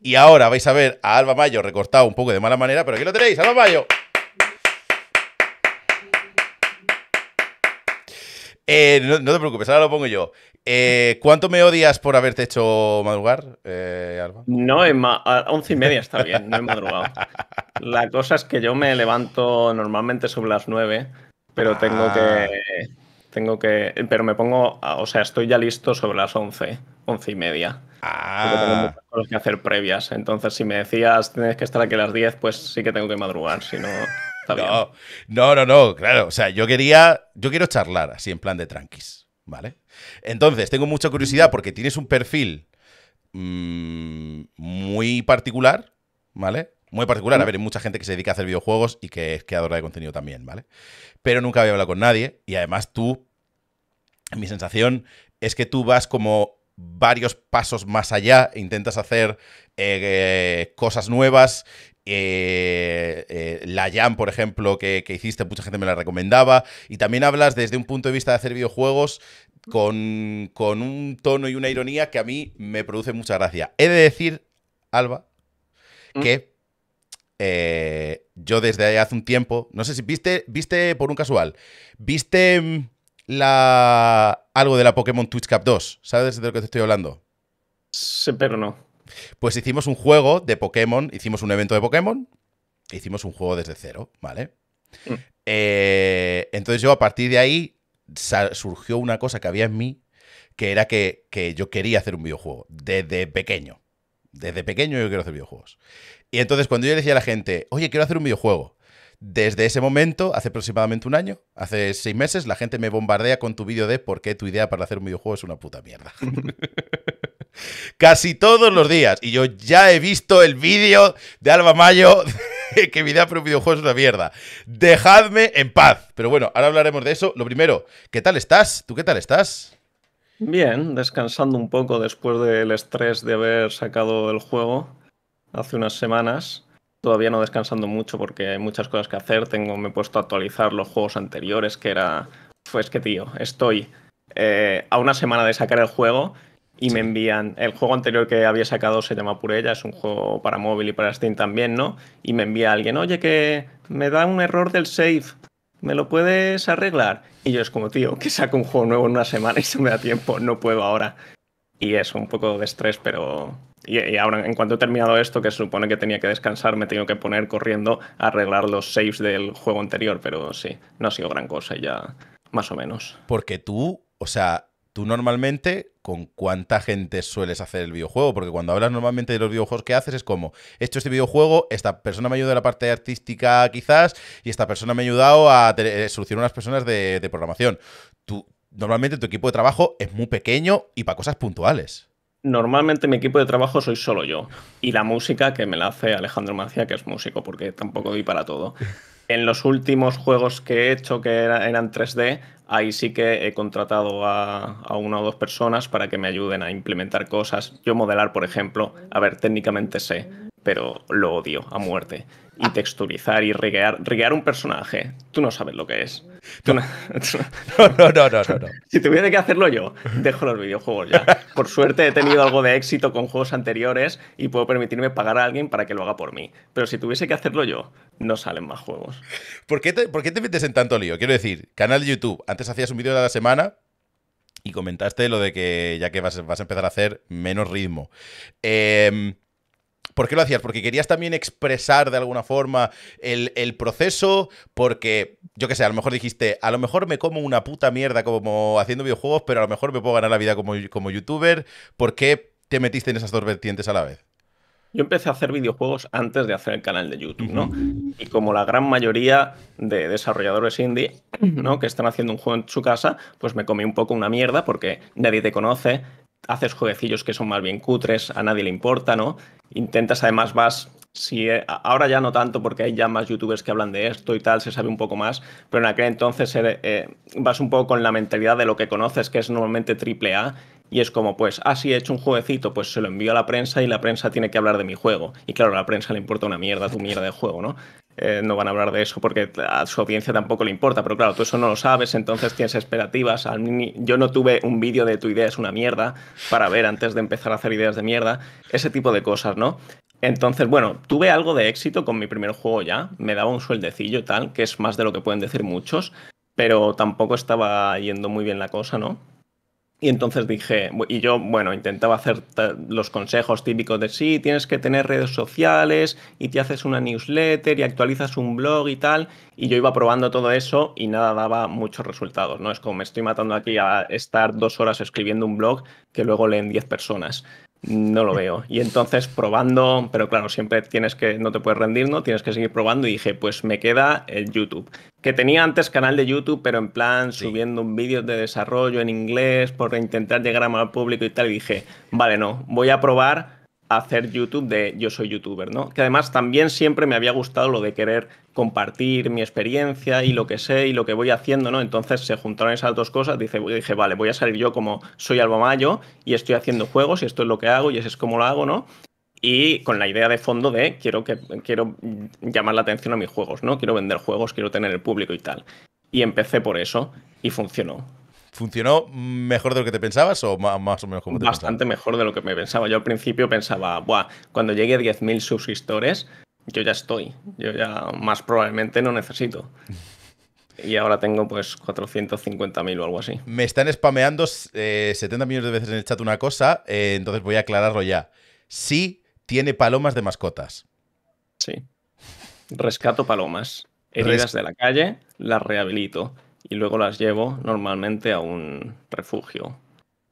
Y ahora vais a ver a Alba Mayo recortado un poco de mala manera, pero aquí lo tenéis, Alba Mayo. Eh, no, te preocupes, ahora lo pongo yo. Eh, ¿Cuánto me odias por haberte hecho madrugar, eh, Alba? No, a once y media está bien, no he madrugado. La cosa es que yo me levanto normalmente sobre las nueve, pero tengo que tengo que. Pero me pongo. o sea, estoy ya listo sobre las 11, once y media. Ah. Porque tengo ah. cosas que hacer previas. Entonces, si me decías tienes que estar aquí a las 10, pues sí que tengo que madrugar. Si no. no, no, no, claro. O sea, yo quería. Yo quiero charlar así en plan de tranquis. ¿Vale? Entonces, tengo mucha curiosidad porque tienes un perfil mm, muy particular. ¿Vale? muy particular. A ver, hay mucha gente que se dedica a hacer videojuegos y que es creadora de contenido también, ¿vale? Pero nunca había hablado con nadie y además tú, mi sensación es que tú vas como varios pasos más allá, intentas hacer eh, eh, cosas nuevas. Eh, la Jam, por ejemplo, que, hiciste, mucha gente me la recomendaba. Y también hablas desde un punto de vista de hacer videojuegos con, con un tono y una ironía que a mí me produce mucha gracia. He de decir, Alba, que eh, yo desde hace un tiempo, no sé si viste, viste por un casual, viste mm, la algo de la Pokémon Twitch Cap 2, ¿sabes de lo que te estoy hablando? pero no. Pues hicimos un juego de Pokémon, hicimos un evento de Pokémon, hicimos un juego desde cero, ¿vale? Mm. Eh, entonces yo a partir de ahí surgió una cosa que había en mí, que era que, que yo quería hacer un videojuego desde pequeño. Desde pequeño yo quiero hacer videojuegos. Y entonces cuando yo le decía a la gente, oye, quiero hacer un videojuego, desde ese momento, hace aproximadamente un año, hace seis meses, la gente me bombardea con tu vídeo de por qué tu idea para hacer un videojuego es una puta mierda. Casi todos los días. Y yo ya he visto el vídeo de Alba Mayo que mi idea para un videojuego es una mierda. Dejadme en paz. Pero bueno, ahora hablaremos de eso. Lo primero, ¿qué tal estás? ¿Tú qué tal estás? Bien, descansando un poco después del estrés de haber sacado el juego hace unas semanas. Todavía no descansando mucho porque hay muchas cosas que hacer. Tengo, me he puesto a actualizar los juegos anteriores, que era. Pues que, tío, estoy eh, a una semana de sacar el juego y me envían. El juego anterior que había sacado se llama Purella, es un juego para móvil y para Steam también, ¿no? Y me envía alguien, oye, que me da un error del save. ¿me lo puedes arreglar? Y yo es como, tío, que saco un juego nuevo en una semana y se me da tiempo, no puedo ahora. Y es un poco de estrés, pero y, ahora, en cuanto he terminado esto, que se supone que tenía que descansar, me he tenido que poner corriendo a arreglar los saves del juego anterior, pero sí, no ha sido gran cosa ya, más o menos. Porque tú, o sea, tú normalmente, ¿con cuánta gente sueles hacer el videojuego? Porque cuando hablas normalmente de los videojuegos que haces, es como, he hecho este videojuego, esta persona me ayudado en la parte artística quizás, y esta persona me ha ayudado a eh, solucionar unas personas de, de programación. Tú, normalmente tu equipo de trabajo es muy pequeño y para cosas puntuales normalmente mi equipo de trabajo soy solo yo. Y la música que me la hace Alejandro Mancia, que es músico, porque tampoco doy para todo. En los últimos juegos que he hecho, que eran 3D, ahí sí que he contratado a, a una o dos personas para que me ayuden a implementar cosas. Yo modelar, por ejemplo, a ver, técnicamente sé, pero lo odio a muerte. Y texturizar y riguear, un personaje, tú no sabes lo que es. no. No, no, no, no, Si tuviese que hacerlo yo, dejo los videojuegos ya. Por suerte he tenido algo de éxito con juegos anteriores y puedo permitirme pagar a alguien para que lo haga por mí. Pero si tuviese que hacerlo yo, no salen más juegos. ¿Por qué te, qué te metes en tanto lío? Quiero decir, canal de YouTube, antes hacías un vídeo de la semana, y comentaste lo de que ya que vas, vas a empezar a hacer menos ritmo. Eh, ¿Por qué lo hacías? ¿Porque querías también expresar de alguna forma el, proceso? Porque, yo qué sé, a lo mejor dijiste, a lo mejor me como una puta mierda como haciendo videojuegos, pero a lo mejor me puedo ganar la vida como, como youtuber. ¿Por qué te metiste en esas dos vertientes a la vez? Yo empecé a hacer videojuegos antes de hacer el canal de YouTube, ¿no? Y como la gran mayoría de desarrolladores indie, ¿no? Que están haciendo un juego en su casa, pues me comí un poco una mierda porque nadie te conoce, haces jueguecillos que son más bien cutres, a nadie le importa, ¿no? Intentas además vas, si eh, ahora ya no tanto porque hay ya más youtubers que hablan de esto y tal, se sabe un poco más, pero en aquel entonces eh, eh, vas un poco con la mentalidad de lo que conoces, que es normalmente triple A, y es como, pues, ah, sí, he hecho un jueguecito, pues se lo envío a la prensa y la prensa tiene que hablar de mi juego. Y claro, a la prensa le importa una mierda tu mierda de juego, ¿no? Eh, no van a hablar de eso porque a su audiencia tampoco le importa, pero claro, tú eso no lo sabes, entonces tienes expectativas. yo no tuve un vídeo de tu idea es una mierda para ver antes de empezar a hacer ideas de mierda, ese tipo de cosas, ¿no? Entonces, bueno, tuve algo de éxito con mi primer juego ya, me daba un sueldecillo y tal, que es más de lo que pueden decir muchos, pero tampoco estaba yendo muy bien la cosa, ¿no? Y entonces dije, y yo, bueno, intentaba hacer los consejos típicos de sí, tienes que tener redes sociales y te haces una newsletter y actualizas un blog y tal. Y yo iba probando todo eso y nada daba muchos resultados, ¿no? Es como me estoy matando aquí a estar dos horas escribiendo un blog que luego leen diez personas. No lo veo. Y entonces probando, pero claro, siempre tienes que, no te puedes rendir, ¿no? Tienes que seguir probando y dije, pues me queda el YouTube. Que tenía antes canal de YouTube, pero en plan subiendo un vídeo de desarrollo en inglés por intentar llegar a más público y tal. Y dije, vale, no, voy a probar hacer YouTube de yo soy youtuber, ¿no? Que además también siempre me había gustado lo de querer compartir mi experiencia y lo que sé y lo que voy haciendo, ¿no? Entonces se juntaron esas dos cosas, dije, dije vale, voy a salir yo como soy Alba Mayo y estoy haciendo juegos y esto es lo que hago y eso es como lo hago, ¿no? Y con la idea de fondo de quiero, que, quiero llamar la atención a mis juegos, ¿no? Quiero vender juegos, quiero tener el público y tal. Y empecé por eso y funcionó. ¿Funcionó mejor de lo que te pensabas o más o menos como te Bastante mejor de lo que me pensaba. Yo al principio pensaba, Buah, cuando llegue a 10.000 suscriptores, yo ya estoy. Yo ya más probablemente no necesito. Y ahora tengo pues 450.000 o algo así. Me están spameando 70 eh, millones de veces en el chat una cosa, eh, entonces voy a aclararlo ya. Sí tiene palomas de mascotas. Sí. Rescato palomas. Heridas de la calle, las rehabilito y luego las llevo normalmente a un refugio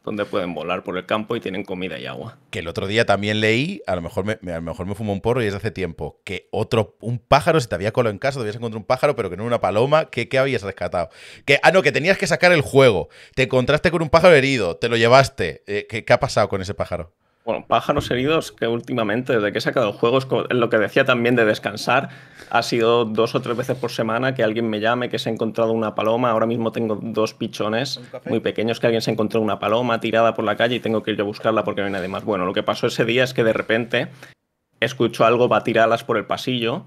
donde pueden volar por el campo y tienen comida y agua. Que el otro día también leí, a lo mejor me, a lo mejor me fumo un porro y es hace tiempo, que otro, un pájaro, si te había colado en casa, te habías encontrado un pájaro, pero que no era una paloma, que, que habías rescatado? Que, ah, no, que tenías que sacar el juego, te encontraste con un pájaro herido, te lo llevaste. Eh, ¿Qué ha pasado con ese pájaro? Bueno, pájaros heridos que últimamente, desde que he sacado juegos, lo que decía también de descansar, ha sido dos o tres veces por semana que alguien me llame, que se ha encontrado una paloma. Ahora mismo tengo dos pichones muy pequeños que alguien se encontró una paloma tirada por la calle y tengo que ir yo a buscarla porque no hay nadie más. Bueno, lo que pasó ese día es que de repente escucho algo, va alas por el pasillo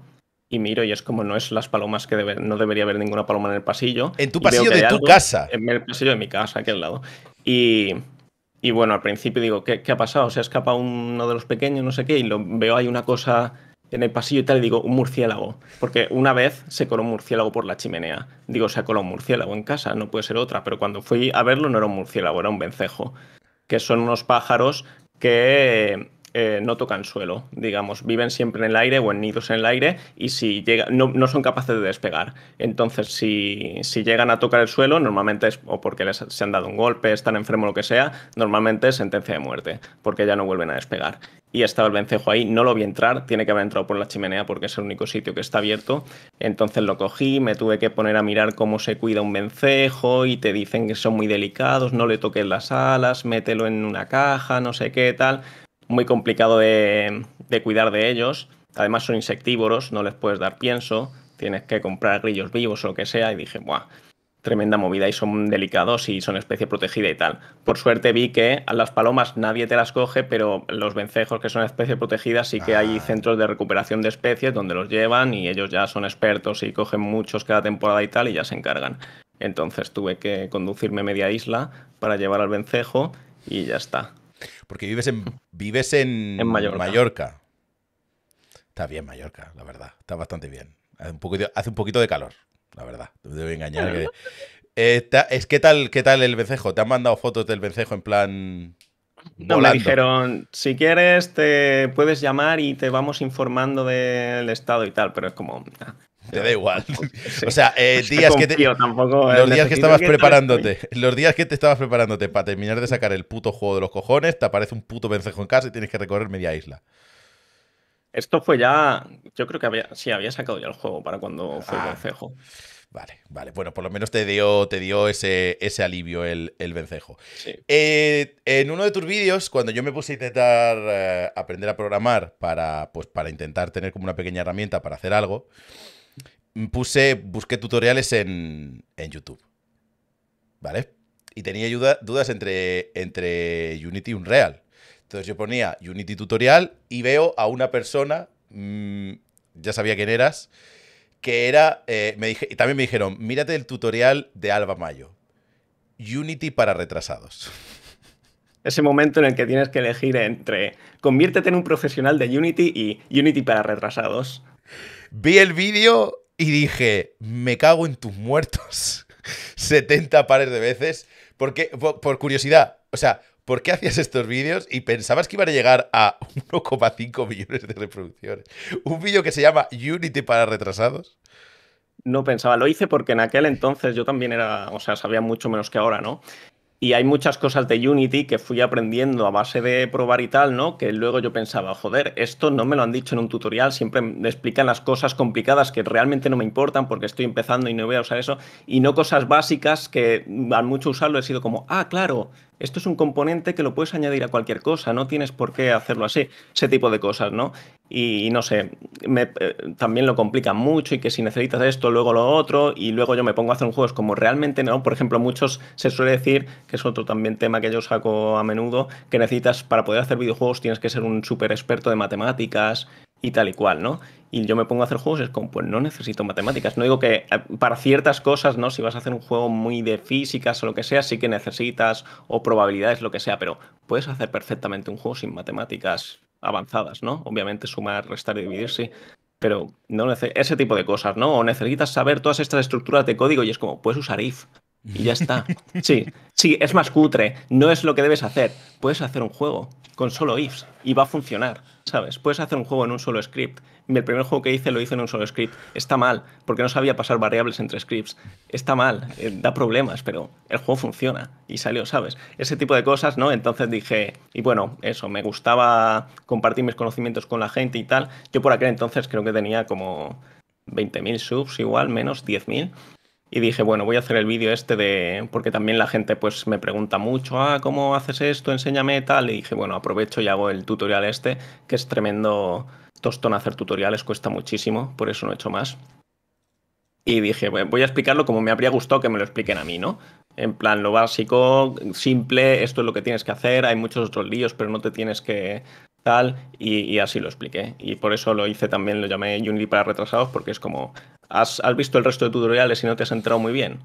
y miro y es como no es las palomas que no debería haber ninguna paloma en el pasillo. En tu pasillo de tu casa. En el pasillo de mi casa, aquí al lado. Y y bueno, al principio digo, ¿qué, ha pasado? Se ha escapado uno de los pequeños, no sé qué, y lo, veo hay una cosa en el pasillo y tal, y digo, un murciélago. Porque una vez se coló un murciélago por la chimenea. Digo, se ha colado un murciélago en casa, no puede ser otra. Pero cuando fui a verlo no era un murciélago, era un vencejo. Que son unos pájaros que eh, no tocan suelo, digamos, viven siempre en el aire o en nidos en el aire y si llega, no, son capaces de despegar. Entonces, si, llegan a tocar el suelo, normalmente es o porque les, se han dado un golpe, están enfermos o lo que sea, normalmente es sentencia de muerte, porque ya no vuelven a despegar. Y estaba el vencejo ahí, no lo vi entrar, tiene que haber entrado por la chimenea porque es el único sitio que está abierto. Entonces lo cogí, me tuve que poner a mirar cómo se cuida un vencejo y te dicen que son muy delicados, no le toques las alas, mételo en una caja, no sé qué tal muy complicado de, cuidar de ellos. Además son insectívoros, no les puedes dar pienso, tienes que comprar grillos vivos o lo que sea. Y dije, ¡buah! Tremenda movida y son delicados y son especie protegida y tal. Por suerte vi que a las palomas nadie te las coge, pero los vencejos, que son especie protegida, sí que hay ah. centros de recuperación de especies donde los llevan y ellos ya son expertos y cogen muchos cada temporada y tal y ya se encargan. Entonces tuve que conducirme media isla para llevar al vencejo y ya está. Porque vives en, vives en, Mallorca. Está bien Mallorca, la verdad. Está bastante bien. Hace un poquito, hace un poquito de calor, la verdad. No te voy engañar. Eh, es, ¿qué, tal, ¿Qué tal el vencejo? ¿Te han mandado fotos del vencejo en plan no, le dijeron, si quieres, te puedes llamar y te vamos informando del estado y tal, pero es como. Ah". Te da igual. O sea, eh, días que eh, los días que estabas preparándote, los días que te estabas preparándote para terminar de sacar el puto juego de los cojones, te aparece un puto vencejo en casa y tienes que recorrer media isla. Esto fue ya, yo creo que había, sí, había sacado ya el juego para cuando fue el vencejo. Ah. Vale, vale. Bueno, por lo menos te dio, te dio ese, ese alivio el, vencejo. Eh, en uno de tus vídeos, cuando yo me puse a intentar eh, aprender a programar para, pues, para intentar tener como una pequeña herramienta para hacer algo, puse, busqué tutoriales en, YouTube. ¿Vale? Y tenía dudas entre, entre Unity y Unreal. Entonces yo ponía Unity tutorial y veo a una persona, mm, ya sabía quién eras, que era, eh, me dije, y también me dijeron, mírate el tutorial de Alba Mayo, Unity para retrasados. Ese momento en el que tienes que elegir entre conviértete en un profesional de Unity y Unity para retrasados. Vi el vídeo y dije, me cago en tus muertos 70 pares de veces, porque, por, por curiosidad, o sea, ¿por qué hacías estos vídeos y pensabas que iban a llegar a 1,5 millones de reproducciones? Un vídeo que se llama Unity para retrasados. No pensaba, lo hice porque en aquel entonces yo también era, o sea, sabía mucho menos que ahora, ¿no? Y hay muchas cosas de Unity que fui aprendiendo a base de probar y tal, ¿no? Que luego yo pensaba, joder, esto no me lo han dicho en un tutorial, siempre me explican las cosas complicadas que realmente no me importan porque estoy empezando y no voy a usar eso, y no cosas básicas que al mucho usarlo he sido como, ah, claro, esto es un componente que lo puedes añadir a cualquier cosa, no tienes por qué hacerlo así, ese tipo de cosas, ¿no? Y, no sé, eh, también lo complica mucho y que si necesitas esto, luego lo otro, y luego yo me pongo a hacer juegos como realmente no, por ejemplo, muchos se suele decir, que es otro también tema que yo saco a menudo, que necesitas para poder hacer videojuegos tienes que ser un súper experto de matemáticas y tal y cual, ¿no? Y yo me pongo a hacer juegos y es como, pues no necesito matemáticas. No digo que eh, para ciertas cosas, ¿no? Si vas a hacer un juego muy de físicas o lo que sea, sí que necesitas, o probabilidades, lo que sea, pero puedes hacer perfectamente un juego sin matemáticas avanzadas, ¿no? Obviamente sumar, restar y dividir, sí. Pero no ese tipo de cosas, ¿no? O necesitas saber todas estas estructuras de código y es como, puedes usar if, y ya está. Sí, sí, es más cutre. No es lo que debes hacer. Puedes hacer un juego con solo ifs y va a funcionar, ¿sabes? Puedes hacer un juego en un solo script. El primer juego que hice lo hice en un solo script. Está mal, porque no sabía pasar variables entre scripts. Está mal, eh, da problemas, pero el juego funciona y salió, ¿sabes? Ese tipo de cosas, ¿no? Entonces dije, y bueno, eso, me gustaba compartir mis conocimientos con la gente y tal. Yo por aquel entonces creo que tenía como 20.000 subs igual, menos 10.000 y dije, bueno, voy a hacer el vídeo este de, porque también la gente pues me pregunta mucho, ah, ¿cómo haces esto? Enséñame tal. Y dije, bueno, aprovecho y hago el tutorial este, que es tremendo tostón hacer tutoriales, cuesta muchísimo, por eso no he hecho más. Y dije, bueno, voy a explicarlo como me habría gustado que me lo expliquen a mí, ¿no? En plan, lo básico, simple, esto es lo que tienes que hacer, hay muchos otros líos, pero no te tienes que tal, y, y así lo expliqué. Y por eso lo hice también, lo llamé Unity para retrasados, porque es como, has, visto el resto de tutoriales y no te has entrado muy bien.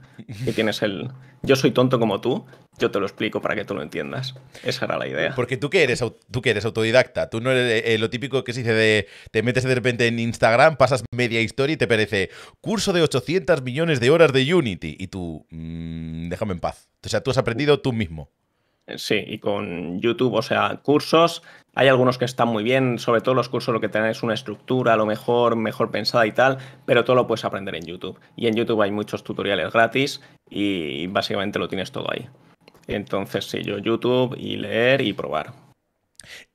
Y tienes el yo soy tonto como tú, yo te lo explico para que tú lo entiendas. Esa era la idea. Porque tú que eres, tú que autodidacta, tú no eres eh, eh, lo típico que se dice de te metes de repente en Instagram, pasas media historia y te parece curso de 800 millones de horas de Unity. Y tú, mm, déjame en paz. O sea, tú has aprendido tú mismo. Eh, sí, y con YouTube, o sea, cursos, hay algunos que están muy bien, sobre todo los cursos lo que tienen es una estructura, a lo mejor mejor pensada y tal, pero todo lo puedes aprender en YouTube. Y en YouTube hay muchos tutoriales gratis y básicamente lo tienes todo ahí. Entonces, sí, yo YouTube y leer y probar.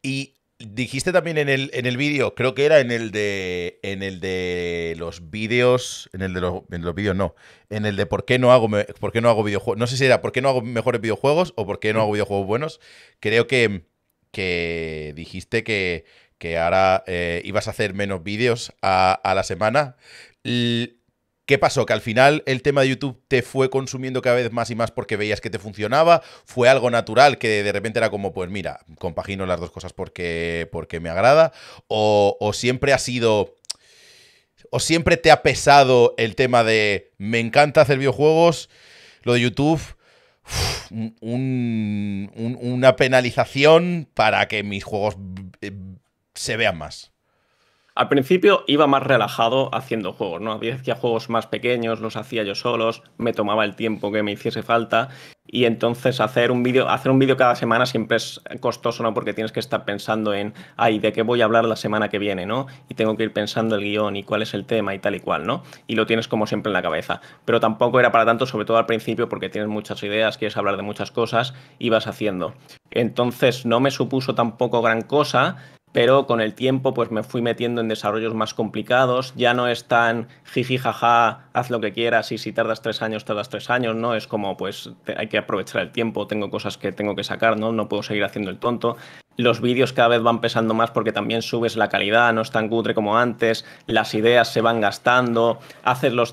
Y dijiste también en el, en el vídeo, creo que era en el de en el de los vídeos, en el de los, en los vídeos no, en el de por qué no hago por qué no hago videojuegos, no sé si era por qué no hago mejores videojuegos o por qué no mm. hago videojuegos buenos. Creo que, que dijiste que, ahora eh, ibas a hacer menos vídeos a, la semana. ¿Qué pasó? ¿Que al final el tema de YouTube te fue consumiendo cada vez más y más porque veías que te funcionaba? ¿Fue algo natural que de repente era como, pues mira, compagino las dos cosas porque, porque me agrada? ¿O, ¿O siempre ha sido... ¿O siempre te ha pesado el tema de me encanta hacer videojuegos, lo de YouTube, una penalización para que mis juegos eh, se vean más. Al principio iba más relajado haciendo juegos, ¿no? Hacía juegos más pequeños, los hacía yo solos, me tomaba el tiempo que me hiciese falta y entonces hacer un vídeo, hacer un vídeo cada semana siempre es costoso, ¿no? Porque tienes que estar pensando en, ay, ¿de qué voy a hablar la semana que viene, no? Y tengo que ir pensando el guión y cuál es el tema y tal y cual, ¿no? Y lo tienes como siempre en la cabeza. Pero tampoco era para tanto, sobre todo al principio, porque tienes muchas ideas, quieres hablar de muchas cosas y vas haciendo. Entonces no me supuso tampoco gran cosa, pero con el tiempo pues me fui metiendo en desarrollos más complicados, ya no es tan jiji jaja, haz lo que quieras y si tardas tres años, tardas tres años, ¿no? Es como pues hay que aprovechar el tiempo, tengo cosas que tengo que sacar, ¿no? No puedo seguir haciendo el tonto los vídeos cada vez van pesando más porque también subes la calidad, no es tan cutre como antes, las ideas se van gastando,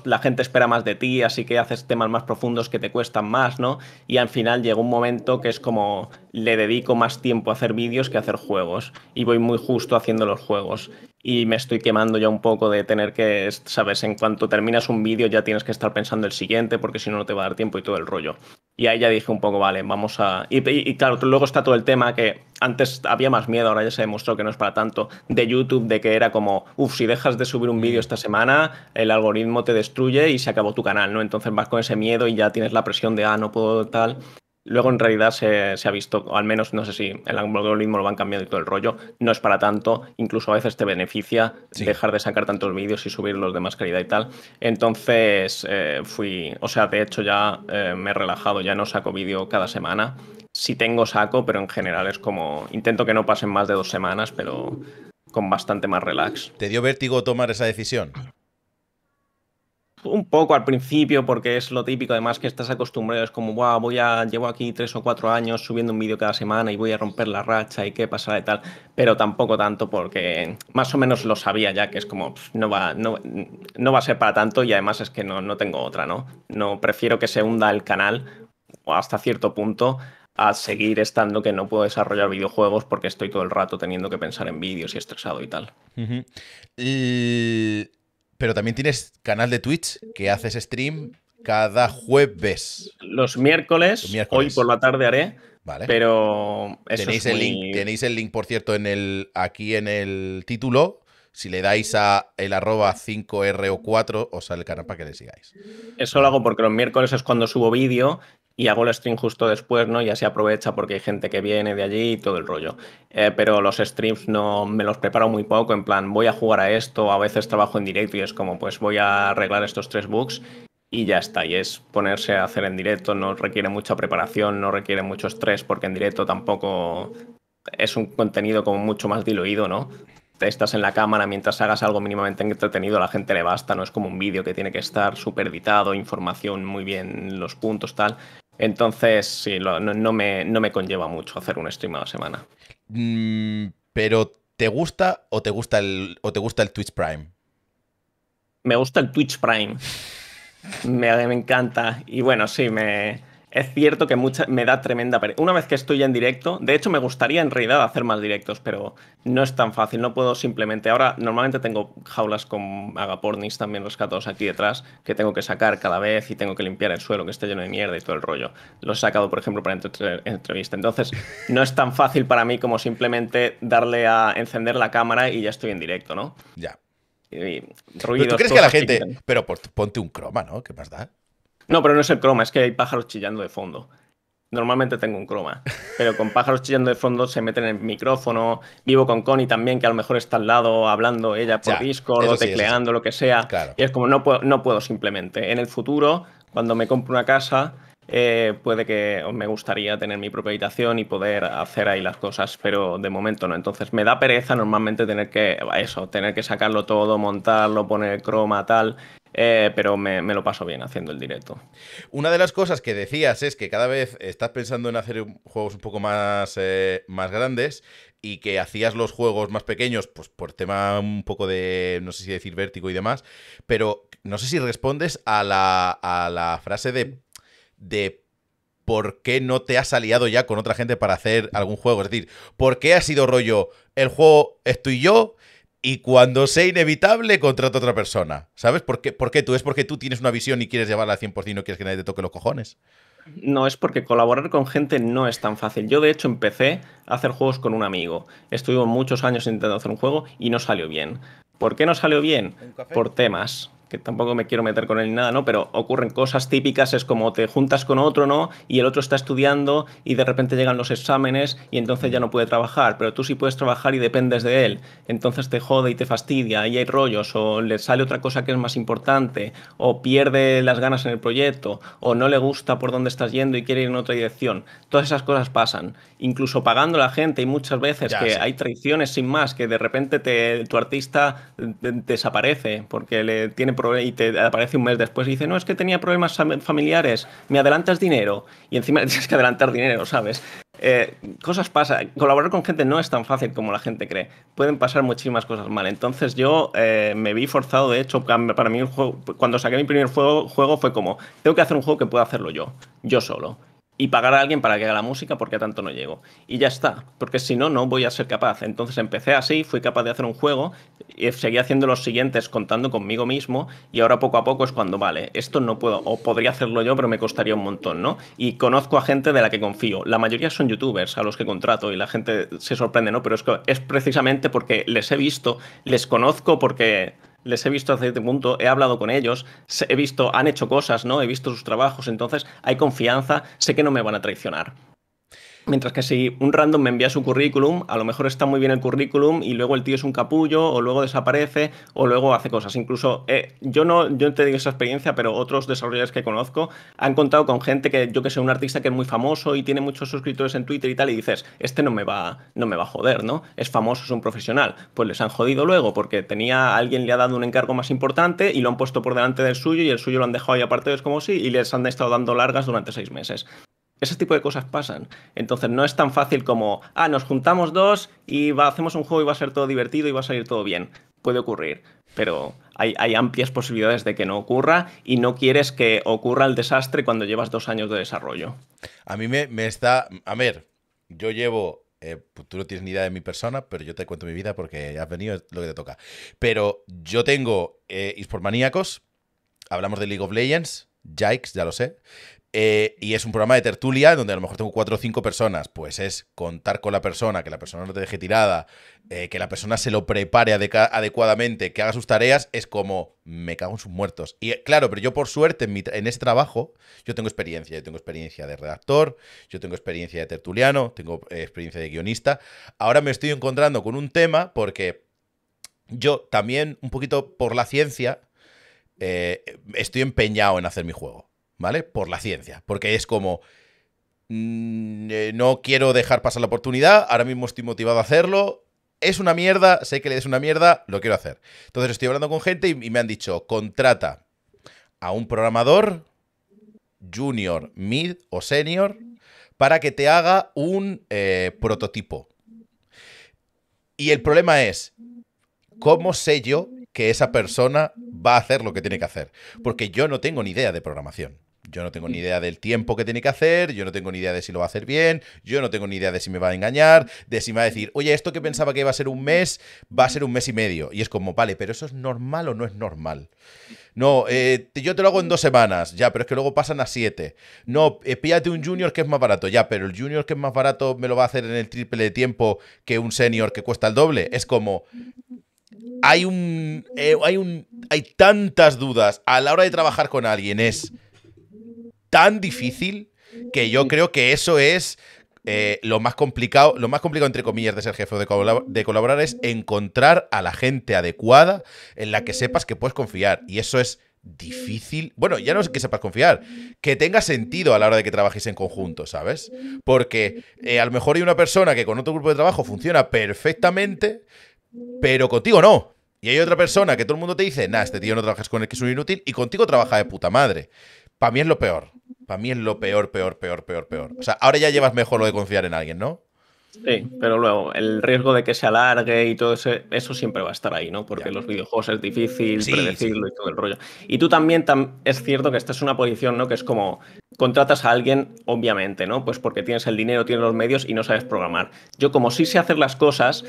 la gente espera más de ti, así que haces temas más profundos que te cuestan más, ¿no? Y al final llega un momento que es como le dedico más tiempo a hacer vídeos que a hacer juegos y voy muy justo haciendo los juegos. Y me estoy quemando ya un poco de tener que, sabes, en cuanto terminas un vídeo ya tienes que estar pensando el siguiente porque si no no te va a dar tiempo y todo el rollo. Y ahí ya dije un poco, vale, vamos a... Y, claro, luego está todo el tema que antes había más miedo, ahora ya se demostró que no es para tanto, de YouTube, de que era como, uff, si dejas de subir un vídeo esta semana, el algoritmo te destruye y se acabó tu canal, ¿no? Entonces vas con ese miedo y ya tienes la presión de, ah, no puedo tal. Luego en realidad se, ha visto, o al menos no sé si el algoritmo lo van cambiando y todo el rollo, no es para tanto, incluso a veces te beneficia dejar de sacar tantos vídeos y subirlos de más calidad y tal. Entonces eh, fui, o sea, de hecho ya eh, me he relajado, ya no saco vídeo cada semana. Si tengo saco, pero en general es como, intento que no pasen más de dos semanas, pero con bastante más relax. ¿Te dio vértigo tomar esa decisión? un poco al principio, porque es lo típico, además que estás acostumbrado, es como, wow, voy a, llevo aquí tres o cuatro años subiendo un vídeo cada semana y voy a romper la racha y qué pasará y tal, pero tampoco tanto porque más o menos lo sabía ya, que es como, no, va, no, no, va a ser para tanto y además es que no, tengo otra, ¿no? No, prefiero que se hunda el canal hasta cierto punto a seguir estando que no puedo desarrollar videojuegos porque estoy todo el rato teniendo que pensar en vídeos y estresado y tal. y pero también tienes canal de Twitch que haces stream cada jueves. Los miércoles, hoy por la tarde haré. Vale. Pero tenéis el link, tenéis el link, por cierto, en el aquí en el título si le dais a el arroba 5 r o 4 os sale el canal para que le sigáis. Eso lo hago porque los miércoles es cuando subo vídeo y hago el stream justo después, ¿no? Y así aprovecha porque hay gente que viene de allí y todo el rollo. Eh, pero los streams no me los preparo muy poco, en plan, voy a jugar a esto, a veces trabajo en directo y es como, pues voy a arreglar estos tres bugs y ya está. Y es ponerse a hacer en directo, no requiere mucha preparación, no requiere mucho estrés porque en directo tampoco es un contenido como mucho más diluido, ¿no? estás en la cámara mientras hagas algo mínimamente entretenido, a la gente le basta, no es como un vídeo que tiene que estar súper editado, información muy bien, los puntos, tal. Entonces, sí, no, no, me, conlleva mucho hacer un stream a la semana. Mm, pero, ¿te gusta o te gusta el, o te gusta el Twitch Prime? Me gusta el Twitch Prime. me, me encanta. Y bueno, sí, me es cierto que mucha, me da tremenda pereza. Una vez que estoy en directo, de hecho me gustaría en realidad hacer más directos, pero no es tan fácil, no puedo simplemente. Ahora normalmente tengo jaulas con agapornis también rescatados aquí detrás, que tengo que sacar cada vez y tengo que limpiar el suelo, que está lleno de mierda y todo el rollo. Lo he sacado, por ejemplo, para entrevista. Entonces, no es tan fácil para mí como simplemente darle a encender la cámara y ya estoy en directo, ¿no? Ya. Y, ¿Tú crees que la gente... Pero ponte un croma, ¿no? ¿Qué más da? No, pero no es el croma, es que hay pájaros chillando de fondo. Normalmente tengo un croma, pero con pájaros chillando de fondo se meten en el micrófono. Vivo con Connie también, que a lo mejor está al lado hablando ella por Discord o tecleando, lo que sea. Y es como, no puedo, no puedo simplemente. En el futuro, cuando me compro una casa, eh, puede que me gustaría tener mi propia habitación y poder hacer ahí las cosas, pero de momento no. Entonces me da pereza normalmente tener que, eso, tener que sacarlo todo, montarlo, poner croma, tal. Eh, pero me, lo paso bien haciendo el directo. Una de las cosas que decías es que cada vez estás pensando en hacer juegos un poco más, eh, más grandes y que hacías los juegos más pequeños, pues por tema un poco de, no sé si decir vértigo y demás, pero no sé si respondes a la, frase de, de por qué no te has aliado ya con otra gente para hacer algún juego. Es decir, ¿por qué ha sido rollo el juego estoy yo? y cuando sea inevitable contrata a otra persona. ¿Sabes por qué, por qué tú? ¿Es porque tú tienes una visión y quieres llevarla al 100% y no quieres que nadie te toque los cojones? No, es porque colaborar con gente no es tan fácil. Yo de hecho empecé a hacer juegos con un amigo. Estuve muchos años intentando hacer un juego y no salió bien. ¿Por qué no salió bien? Por temas que tampoco me quiero meter con él ni nada, ¿no? Pero ocurren cosas típicas, es como te juntas con otro, ¿no? Y el otro está estudiando y de repente llegan los exámenes y entonces ya no puede trabajar, pero tú sí puedes trabajar y dependes de él, entonces te jode y te fastidia y hay rollos, o le sale otra cosa que es más importante, o pierde las ganas en el proyecto, o no le gusta por dónde estás yendo y quiere ir en otra dirección. Todas esas cosas pasan, incluso pagando la gente y muchas veces que hay traiciones sin más, que de repente tu artista mm, mm, desaparece porque le tiene y te aparece un mes después y dice, no, es que tenía problemas familiares, me adelantas dinero. Y encima tienes que adelantar dinero, ¿sabes? Eh, cosas pasan. Colaborar con gente no es tan fácil como la gente cree. Pueden pasar muchísimas cosas mal. Entonces yo eh, me vi forzado, de hecho, para mí cuando saqué mi primer juego, juego fue como, tengo que hacer un juego que pueda hacerlo yo, yo solo y pagar a alguien para que haga la música porque tanto no llego. Y ya está, porque si no, no voy a ser capaz. Entonces empecé así, fui capaz de hacer un juego, y seguí haciendo los siguientes contando conmigo mismo y ahora poco a poco es cuando, vale, esto no puedo, o podría hacerlo yo, pero me costaría un montón, ¿no? Y conozco a gente de la que confío. La mayoría son youtubers a los que contrato y la gente se sorprende, ¿no? Pero es es precisamente porque les he visto, les conozco porque les he visto hace cierto punto, he hablado con ellos, he visto, han hecho cosas, ¿no? He visto sus trabajos, entonces hay confianza, sé que no me van a traicionar. Mientras que si un random me envía su currículum, a lo mejor está muy bien el currículum y luego el tío es un capullo o luego desaparece o luego hace cosas. Incluso eh, yo no yo te digo esa experiencia, pero otros desarrolladores que conozco han contado con gente que yo que sé, un artista que es muy famoso y tiene muchos suscriptores en Twitter y tal y dices, este no me va no me va a joder, ¿no? Es famoso, es un profesional. Pues les han jodido luego porque tenía alguien le ha dado un encargo más importante y lo han puesto por delante del suyo y el suyo lo han dejado ahí aparte es como si y les han estado dando largas durante seis meses. Ese tipo de cosas pasan. Entonces no es tan fácil como, ah, nos juntamos dos y hacemos un juego y va a ser todo divertido y va a salir todo bien. Puede ocurrir, pero hay, amplias posibilidades de que no ocurra y no quieres que ocurra el desastre cuando llevas dos años de desarrollo. A mí me, está, a ver, yo llevo, eh, pues tú no tienes ni idea de mi persona, pero yo te cuento mi vida porque has venido, lo que te toca. Pero yo tengo eh, maníacos. hablamos de League of Legends, Jikes, ya lo sé. Eh, y es un programa de tertulia donde a lo mejor tengo cuatro o cinco personas. Pues es contar con la persona, que la persona no te deje tirada, eh, que la persona se lo prepare adecuadamente, que haga sus tareas. Es como, me cago en sus muertos. Y eh, claro, pero yo por suerte en, este ese trabajo, yo tengo experiencia. Yo tengo experiencia de redactor, yo tengo experiencia de tertuliano, tengo experiencia de guionista. Ahora me estoy encontrando con un tema porque yo también, un poquito por la ciencia, estoy empeñado en hacer mi juego. ¿vale? Por la ciencia, porque es como, mm, eh, no quiero dejar pasar la oportunidad, ahora mismo estoy motivado a hacerlo, es una mierda, sé que le es una mierda, lo quiero hacer. Entonces estoy hablando con gente y, me han dicho, contrata a un programador junior, mid o senior para que te haga un eh, prototipo. Y el problema es, ¿cómo sé yo que esa persona va a hacer lo que tiene que hacer? Porque yo no tengo ni idea de programación yo no tengo ni idea del tiempo que tiene que hacer, yo no tengo ni idea de si lo va a hacer bien, yo no tengo ni idea de si me va a engañar, de si me va a decir, oye, esto que pensaba que iba a ser un mes, va a ser un mes y medio. Y es como, vale, pero eso es normal o no es normal. No, eh, yo te lo hago en dos semanas, ya, pero es que luego pasan a siete. No, eh, píllate un junior que es más barato, ya, pero el junior que es más barato me lo va a hacer en el triple de tiempo que un senior que cuesta el doble. Es como, hay un, eh, hay un, hay tantas dudas a la hora de trabajar con alguien, es tan difícil que yo creo que eso es eh, lo más complicado, lo más complicado entre comillas de ser jefe de, de, colaborar es encontrar a la gente adecuada en la que sepas que puedes confiar. Y eso es difícil. Bueno, ya no es que sepas confiar, que tenga sentido a la hora de que trabajéis en conjunto, ¿sabes? Porque eh, a lo mejor hay una persona que con otro grupo de trabajo funciona perfectamente, pero contigo no. Y hay otra persona que todo el mundo te dice, nah, este tío no trabajas con él, que es un inútil, y contigo trabaja de puta madre. Para mí es lo peor. Para mí es lo peor, peor, peor, peor, peor. O sea, ahora ya llevas mejor lo de confiar en alguien, ¿no? Sí, pero luego el riesgo de que se alargue y todo eso, eso siempre va a estar ahí, ¿no? Porque los videojuegos es difícil predecirlo y todo el rollo. Y tú también es cierto que esta es una posición, ¿no? Que es como contratas a alguien, obviamente, ¿no? Pues porque tienes el dinero, tienes los medios y no sabes programar. Yo como sí sé hacer las cosas,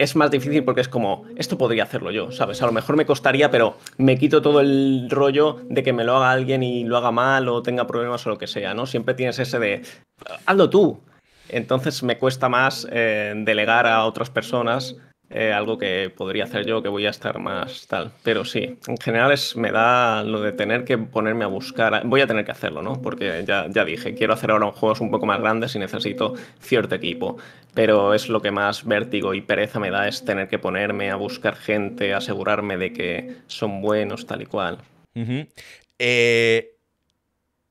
es más difícil porque es como, esto podría hacerlo yo, ¿sabes? A lo mejor me costaría, pero me quito todo el rollo de que me lo haga alguien y lo haga mal o tenga problemas o lo que sea, ¿no? Siempre tienes ese de, hazlo tú. Entonces me cuesta más eh, delegar a otras personas eh, algo que podría hacer yo, que voy a estar más tal. Pero sí, en general es, me da lo de tener que ponerme a buscar. Voy a tener que hacerlo, ¿no? Porque ya, dije, quiero hacer ahora un juegos un poco más grandes y necesito cierto equipo. Pero es lo que más vértigo y pereza me da, es tener que ponerme a buscar gente, asegurarme de que son buenos, tal y cual. Eh,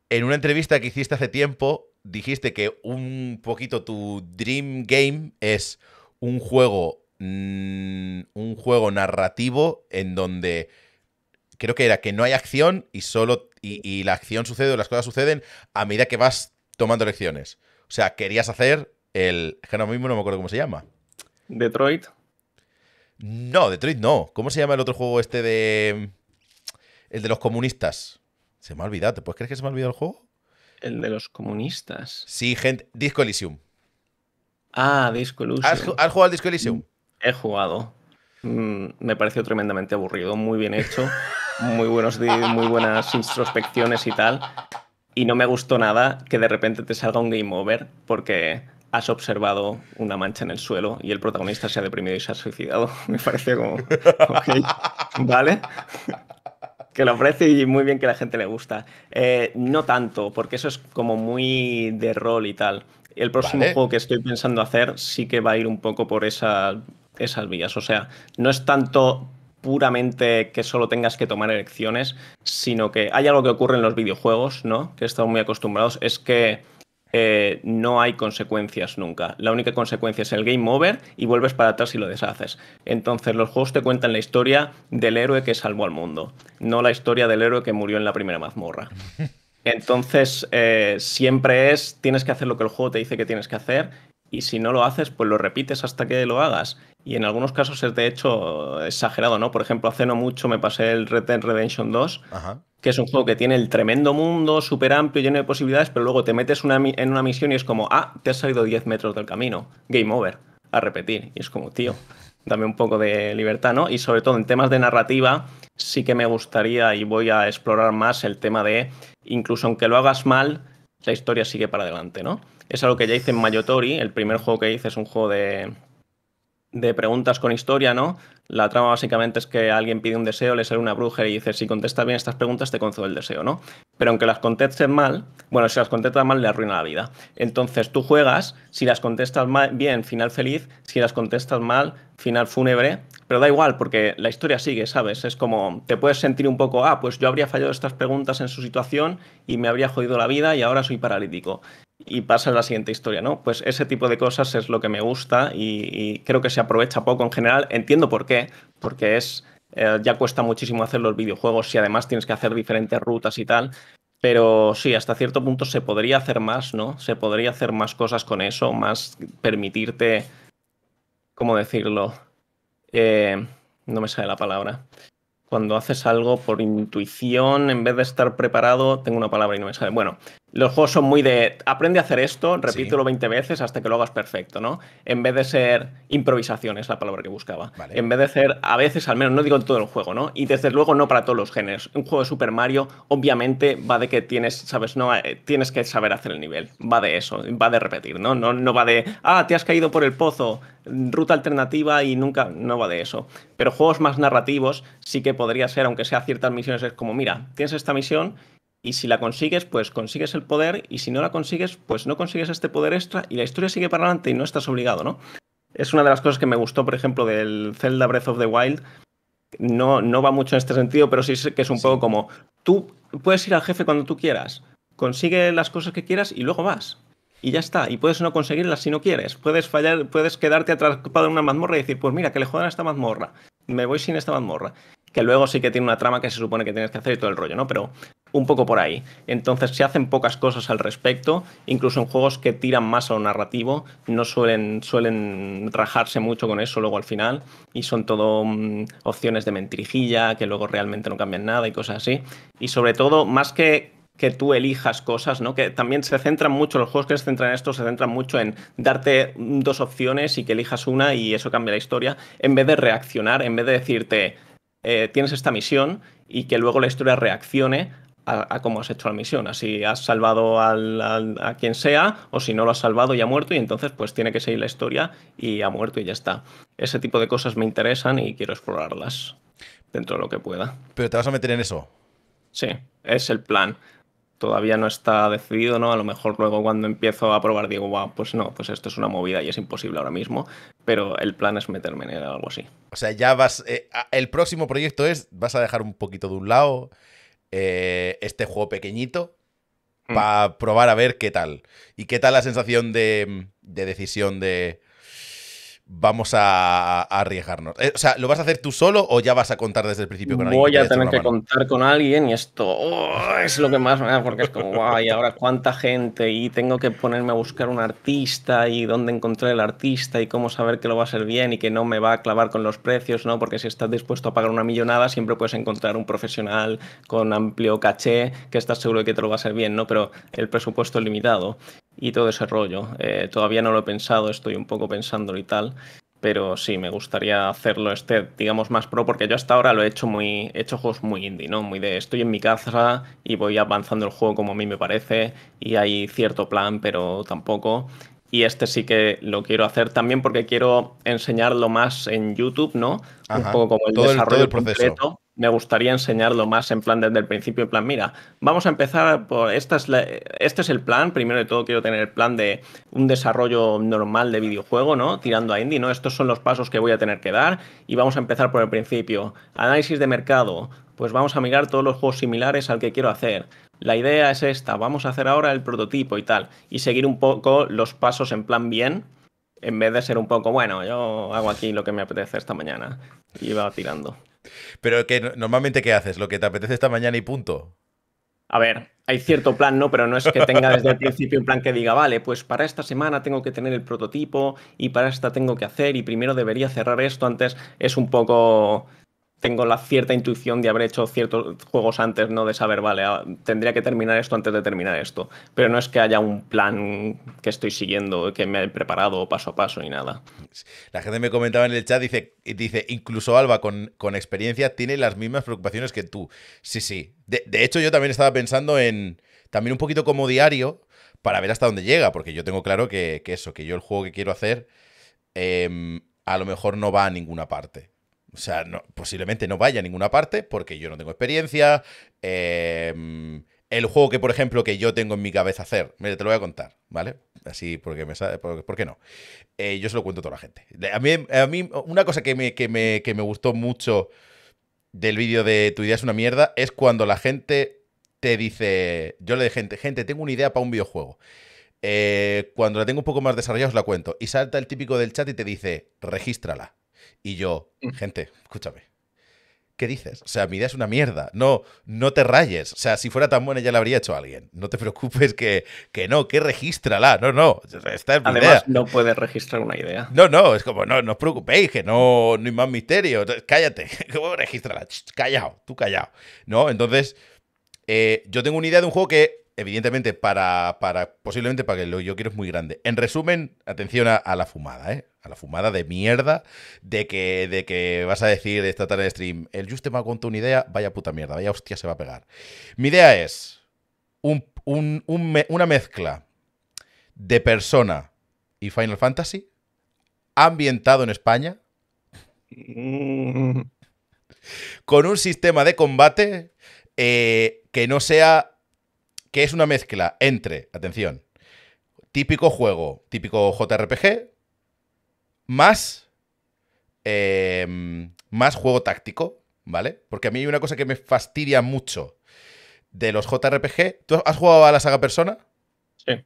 en una entrevista que hiciste hace tiempo, dijiste que un poquito tu dream game es un juego Mm, un juego narrativo en donde creo que era que no hay acción y solo y, la acción sucede o las cosas suceden a medida que vas tomando lecciones. O sea, querías hacer el. que mismo no me acuerdo cómo se llama. Detroit. No, Detroit no. ¿Cómo se llama el otro juego este de. El de los comunistas? Se me ha olvidado. ¿Te puedes creer que se me ha olvidado el juego? El de los comunistas. Sí, gente. Disco Elysium. Ah, Disco Elysium. ¿Has, has jugado al Disco Elysium? Mm. He jugado. Mm, me pareció tremendamente aburrido, muy bien hecho, muy, buenos, muy buenas introspecciones y tal. Y no me gustó nada que de repente te salga un game over porque has observado una mancha en el suelo y el protagonista se ha deprimido y se ha suicidado. Me parece como, vale. Que lo ofrece y muy bien que la gente le gusta. Eh, no tanto, porque eso es como muy de rol y tal. El próximo juego que estoy pensando hacer sí que va a ir un poco por esa esas vías. O sea, no es tanto puramente que solo tengas que tomar elecciones, sino que hay algo que ocurre en los videojuegos, ¿no? Que estamos muy acostumbrados, es que eh, no hay consecuencias nunca. La única consecuencia es el game over y vuelves para atrás y lo deshaces. Entonces los juegos te cuentan la historia del héroe que salvó al mundo, no la historia del héroe que murió en la primera mazmorra. Entonces eh, siempre es, tienes que hacer lo que el juego te dice que tienes que hacer y si no lo haces, pues lo repites hasta que lo hagas. Y en algunos casos es de hecho exagerado, ¿no? Por ejemplo, hace no mucho me pasé el Red Dead Redemption 2, que es un juego que tiene el tremendo mundo, súper amplio, lleno de posibilidades, pero luego te metes en una misión y es como, ah, te has salido 10 metros del camino, game over, a repetir. Y es como, tío, dame un poco de libertad, ¿no? Y sobre todo en temas de narrativa, sí que me gustaría y voy a explorar más el tema de, incluso aunque lo hagas mal, la historia sigue para adelante, ¿no? es algo que ya hice en Mayotori. El primer juego que hice es un juego de, preguntas con historia, ¿no? La trama básicamente es que alguien pide un deseo, le sale una bruja y dice, si contestas bien estas preguntas, te concedo el deseo, ¿no? Pero aunque las contestes mal, bueno, si las contestas mal, le arruina la vida. Entonces tú juegas, si las contestas bien, final feliz, si las contestas mal, final fúnebre, pero da igual, porque la historia sigue, ¿sabes? Es como, te puedes sentir un poco, ah, pues yo habría fallado estas preguntas en su situación y me habría jodido la vida y ahora soy paralítico y pasa a la siguiente historia, ¿no? Pues ese tipo de cosas es lo que me gusta y, creo que se aprovecha poco en general. Entiendo por qué, porque es eh, ya cuesta muchísimo hacer los videojuegos y además tienes que hacer diferentes rutas y tal. Pero sí, hasta cierto punto se podría hacer más, ¿no? Se podría hacer más cosas con eso, más permitirte, ¿cómo decirlo? Eh, no me sale la palabra cuando haces algo por intuición, en vez de estar preparado, tengo una palabra y no me sale. Bueno, los juegos son muy de aprende a hacer esto, repítelo 20 veces hasta que lo hagas perfecto, ¿no? En vez de ser improvisación, es la palabra que buscaba. En vez de ser, a veces al menos, no digo en todo el juego, ¿no? Y desde luego no para todos los géneros. Un juego de Super Mario, obviamente, va de que tienes, sabes, no, eh, tienes que saber hacer el nivel. Va de eso, va de repetir, ¿no? No, no va de, ah, te has caído por el pozo, ruta alternativa y nunca, no va de eso. Pero juegos más narrativos sí que podría ser, aunque sea ciertas misiones, es como, mira, tienes esta misión y si la consigues, pues consigues el poder, y si no la consigues, pues no consigues este poder extra, y la historia sigue para adelante y no estás obligado, ¿no? Es una de las cosas que me gustó, por ejemplo, del Zelda Breath of the Wild. No, no va mucho en este sentido, pero sí que es un poco como, tú puedes ir al jefe cuando tú quieras, consigue las cosas que quieras y luego vas. Y ya está, y puedes no conseguirlas si no quieres. Puedes fallar, puedes quedarte atrapado en una mazmorra y decir, pues mira, que le jodan a esta mazmorra, me voy sin esta mazmorra que luego sí que tiene una trama que se supone que tienes que hacer y todo el rollo, ¿no? Pero un poco por ahí. Entonces se hacen pocas cosas al respecto, incluso en juegos que tiran más a lo narrativo, no suelen, suelen rajarse mucho con eso luego al final y son todo mm, opciones de mentirijilla que luego realmente no cambian nada y cosas así. Y sobre todo, más que que tú elijas cosas, ¿no? Que también se centran mucho, los juegos que se centran en esto se centran mucho en darte mm, dos opciones y que elijas una y eso cambia la historia, en vez de reaccionar, en vez de decirte, eh, tienes esta misión y que luego la historia reaccione a, cómo has hecho la misión, así has salvado a quien sea o si no lo has salvado y ha muerto y entonces pues tiene que seguir la historia y ha muerto y ya está. Ese tipo de cosas me interesan y quiero explorarlas dentro de lo que pueda. Pero te vas a meter en eso. Sí, es el plan todavía no está decidido, ¿no? A lo mejor luego cuando empiezo a probar digo, wow, pues no, pues esto es una movida y es imposible ahora mismo, pero el plan es meterme en algo así. O sea, ya vas, eh, el próximo proyecto es, vas a dejar un poquito de un lado eh, este juego pequeñito mm. para probar a ver qué tal. ¿Y qué tal la sensación de, de decisión de, vamos a, arriesgarnos. Eh, o sea, ¿lo vas a hacer tú solo o ya vas a contar desde el principio con alguien? Voy a tener que contar con alguien y esto oh, es lo que más me da porque es como, guay, ahora cuánta gente y tengo que ponerme a buscar un artista y dónde encontrar el artista y cómo saber que lo va a ser bien y que no me va a clavar con los precios, ¿no? Porque si estás dispuesto a pagar una millonada, siempre puedes encontrar un profesional con amplio caché que estás seguro de que te lo va a ser bien, ¿no? Pero el presupuesto es limitado y todo ese rollo. Eh, todavía no lo he pensado, estoy un poco pensándolo y tal, pero sí, me gustaría hacerlo este, digamos, más pro, porque yo hasta ahora lo he hecho muy, he hecho juegos muy indie, ¿no? Muy de estoy en mi casa y voy avanzando el juego como a mí me parece y hay cierto plan, pero tampoco. Y este sí que lo quiero hacer también porque quiero enseñarlo más en YouTube, ¿no? Un poco como el desarrollo del proceso me gustaría enseñarlo más en plan desde el principio, en plan, mira, vamos a empezar por, este es el plan, primero de todo quiero tener el plan de un desarrollo normal de videojuego, ¿no? Tirando a indie, ¿no? Estos son los pasos que voy a tener que dar y vamos a empezar por el principio. Análisis de mercado, pues vamos a mirar todos los juegos similares al que quiero hacer. La idea es esta, vamos a hacer ahora el prototipo y tal, y seguir un poco los pasos en plan bien, en vez de ser un poco, bueno, yo hago aquí lo que me apetece esta mañana, y va tirando. Pero que normalmente, ¿qué haces? ¿Lo que te apetece esta mañana y punto? A ver, hay cierto plan, ¿no? Pero no es que tenga desde el principio un plan que diga, vale, pues para esta semana tengo que tener el prototipo y para esta tengo que hacer y primero debería cerrar esto antes. Es un poco tengo la cierta intuición de haber hecho ciertos juegos antes, ¿no? De saber, vale, ah, tendría que terminar esto antes de terminar esto. Pero no es que haya un plan que estoy siguiendo, que me he preparado paso a paso ni nada. La gente me comentaba en el chat, dice, dice incluso Alba con, experiencia tiene las mismas preocupaciones que tú. Sí, sí. De, hecho, yo también estaba pensando en, también un poquito como diario, para ver hasta dónde llega, porque yo tengo claro que, eso, que yo el juego que quiero hacer, em, a lo mejor no va a ninguna parte. O sea, posiblemente no vaya a ninguna parte porque yo no tengo experiencia. Em, el juego que, por ejemplo, que yo tengo en mi cabeza hacer, mire, te lo voy a contar, ¿vale? Así porque me sabe, ¿por qué no? Eh, yo se lo cuento a toda la gente. A mí, a mí una cosa que me, gustó mucho del vídeo de tu idea es una mierda es cuando la gente te dice, yo le dije, gente, gente, tengo una idea para un videojuego. Eh, cuando la tengo un poco más desarrollada os la cuento. Y salta el típico del chat y te dice, regístrala. Y yo, mm. gente, escúchame. ¿Qué dices? O sea, mi idea es una mierda. No, no te rayes. O sea, si fuera tan buena ya la habría hecho alguien. No te preocupes que, que no, que regístrala. No, no. Esta es mi Además, no puedes registrar una idea. No, no. Es como, no, no os preocupéis, que no, no hay más misterio. Cállate. ¿Cómo regístrala? callao, tú callao. No, entonces, eh, yo tengo una idea de un juego que evidentemente, para, posiblemente para que lo yo quiero es muy grande. En resumen, atención a, la fumada, ¿eh? A la fumada de mierda de que, de que vas a decir esta tarde de stream, el Juste me ha contado una idea, vaya puta mierda, vaya hostia se va a pegar. Mi idea es una mezcla de Persona y Final Fantasy ambientado en España. Mm. Con un sistema de combate eh, que no sea que es una mezcla entre, atención, típico juego, típico JRPG, más, em, más juego táctico, ¿vale? Porque a mí hay una cosa que me fastidia mucho de los JRPG. ¿Tú has jugado a la saga Persona? Sí.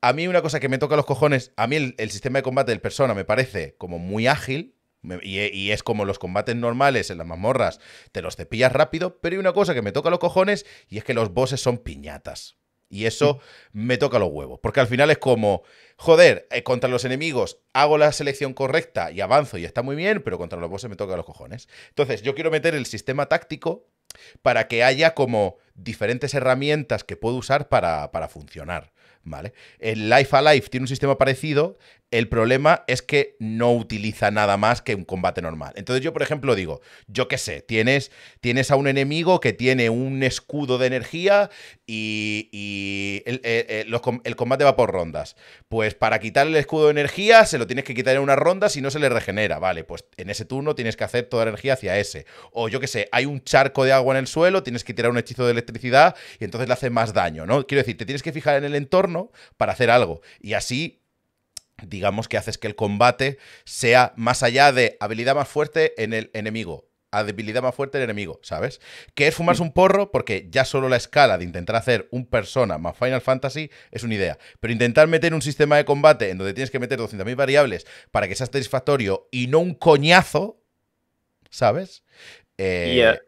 A mí una cosa que me toca los cojones, a mí el, el sistema de combate del Persona me parece como muy ágil, y, es como los combates normales en las mazmorras, te los cepillas rápido, pero hay una cosa que me toca los cojones y es que los bosses son piñatas. Y eso mm. me toca los huevos, porque al final es como, joder, eh, contra los enemigos hago la selección correcta y avanzo y está muy bien, pero contra los bosses me toca los cojones. Entonces, yo quiero meter el sistema táctico para que haya como diferentes herramientas que puedo usar para, funcionar. ¿Vale? El Life Life tiene un sistema parecido el problema es que no utiliza nada más que un combate normal. Entonces yo, por ejemplo, digo, yo qué sé, tienes, tienes a un enemigo que tiene un escudo de energía y, y eh, eh, el, combate va por rondas. Pues para quitar el escudo de energía se lo tienes que quitar en una ronda si no se le regenera. Vale, pues en ese turno tienes que hacer toda la energía hacia ese. O yo qué sé, hay un charco de agua en el suelo, tienes que tirar un hechizo de electricidad y entonces le hace más daño, ¿no? Quiero decir, te tienes que fijar en el entorno para hacer algo. Y así digamos que haces que el combate sea más allá de habilidad más fuerte en el enemigo, a debilidad más fuerte el enemigo, ¿sabes? Que es fumarse un porro porque ya solo la escala de intentar hacer un persona más Final Fantasy es una idea. Pero intentar meter un sistema de combate en donde tienes que meter 200.000 variables para que sea satisfactorio y no un coñazo, ¿sabes? Eh,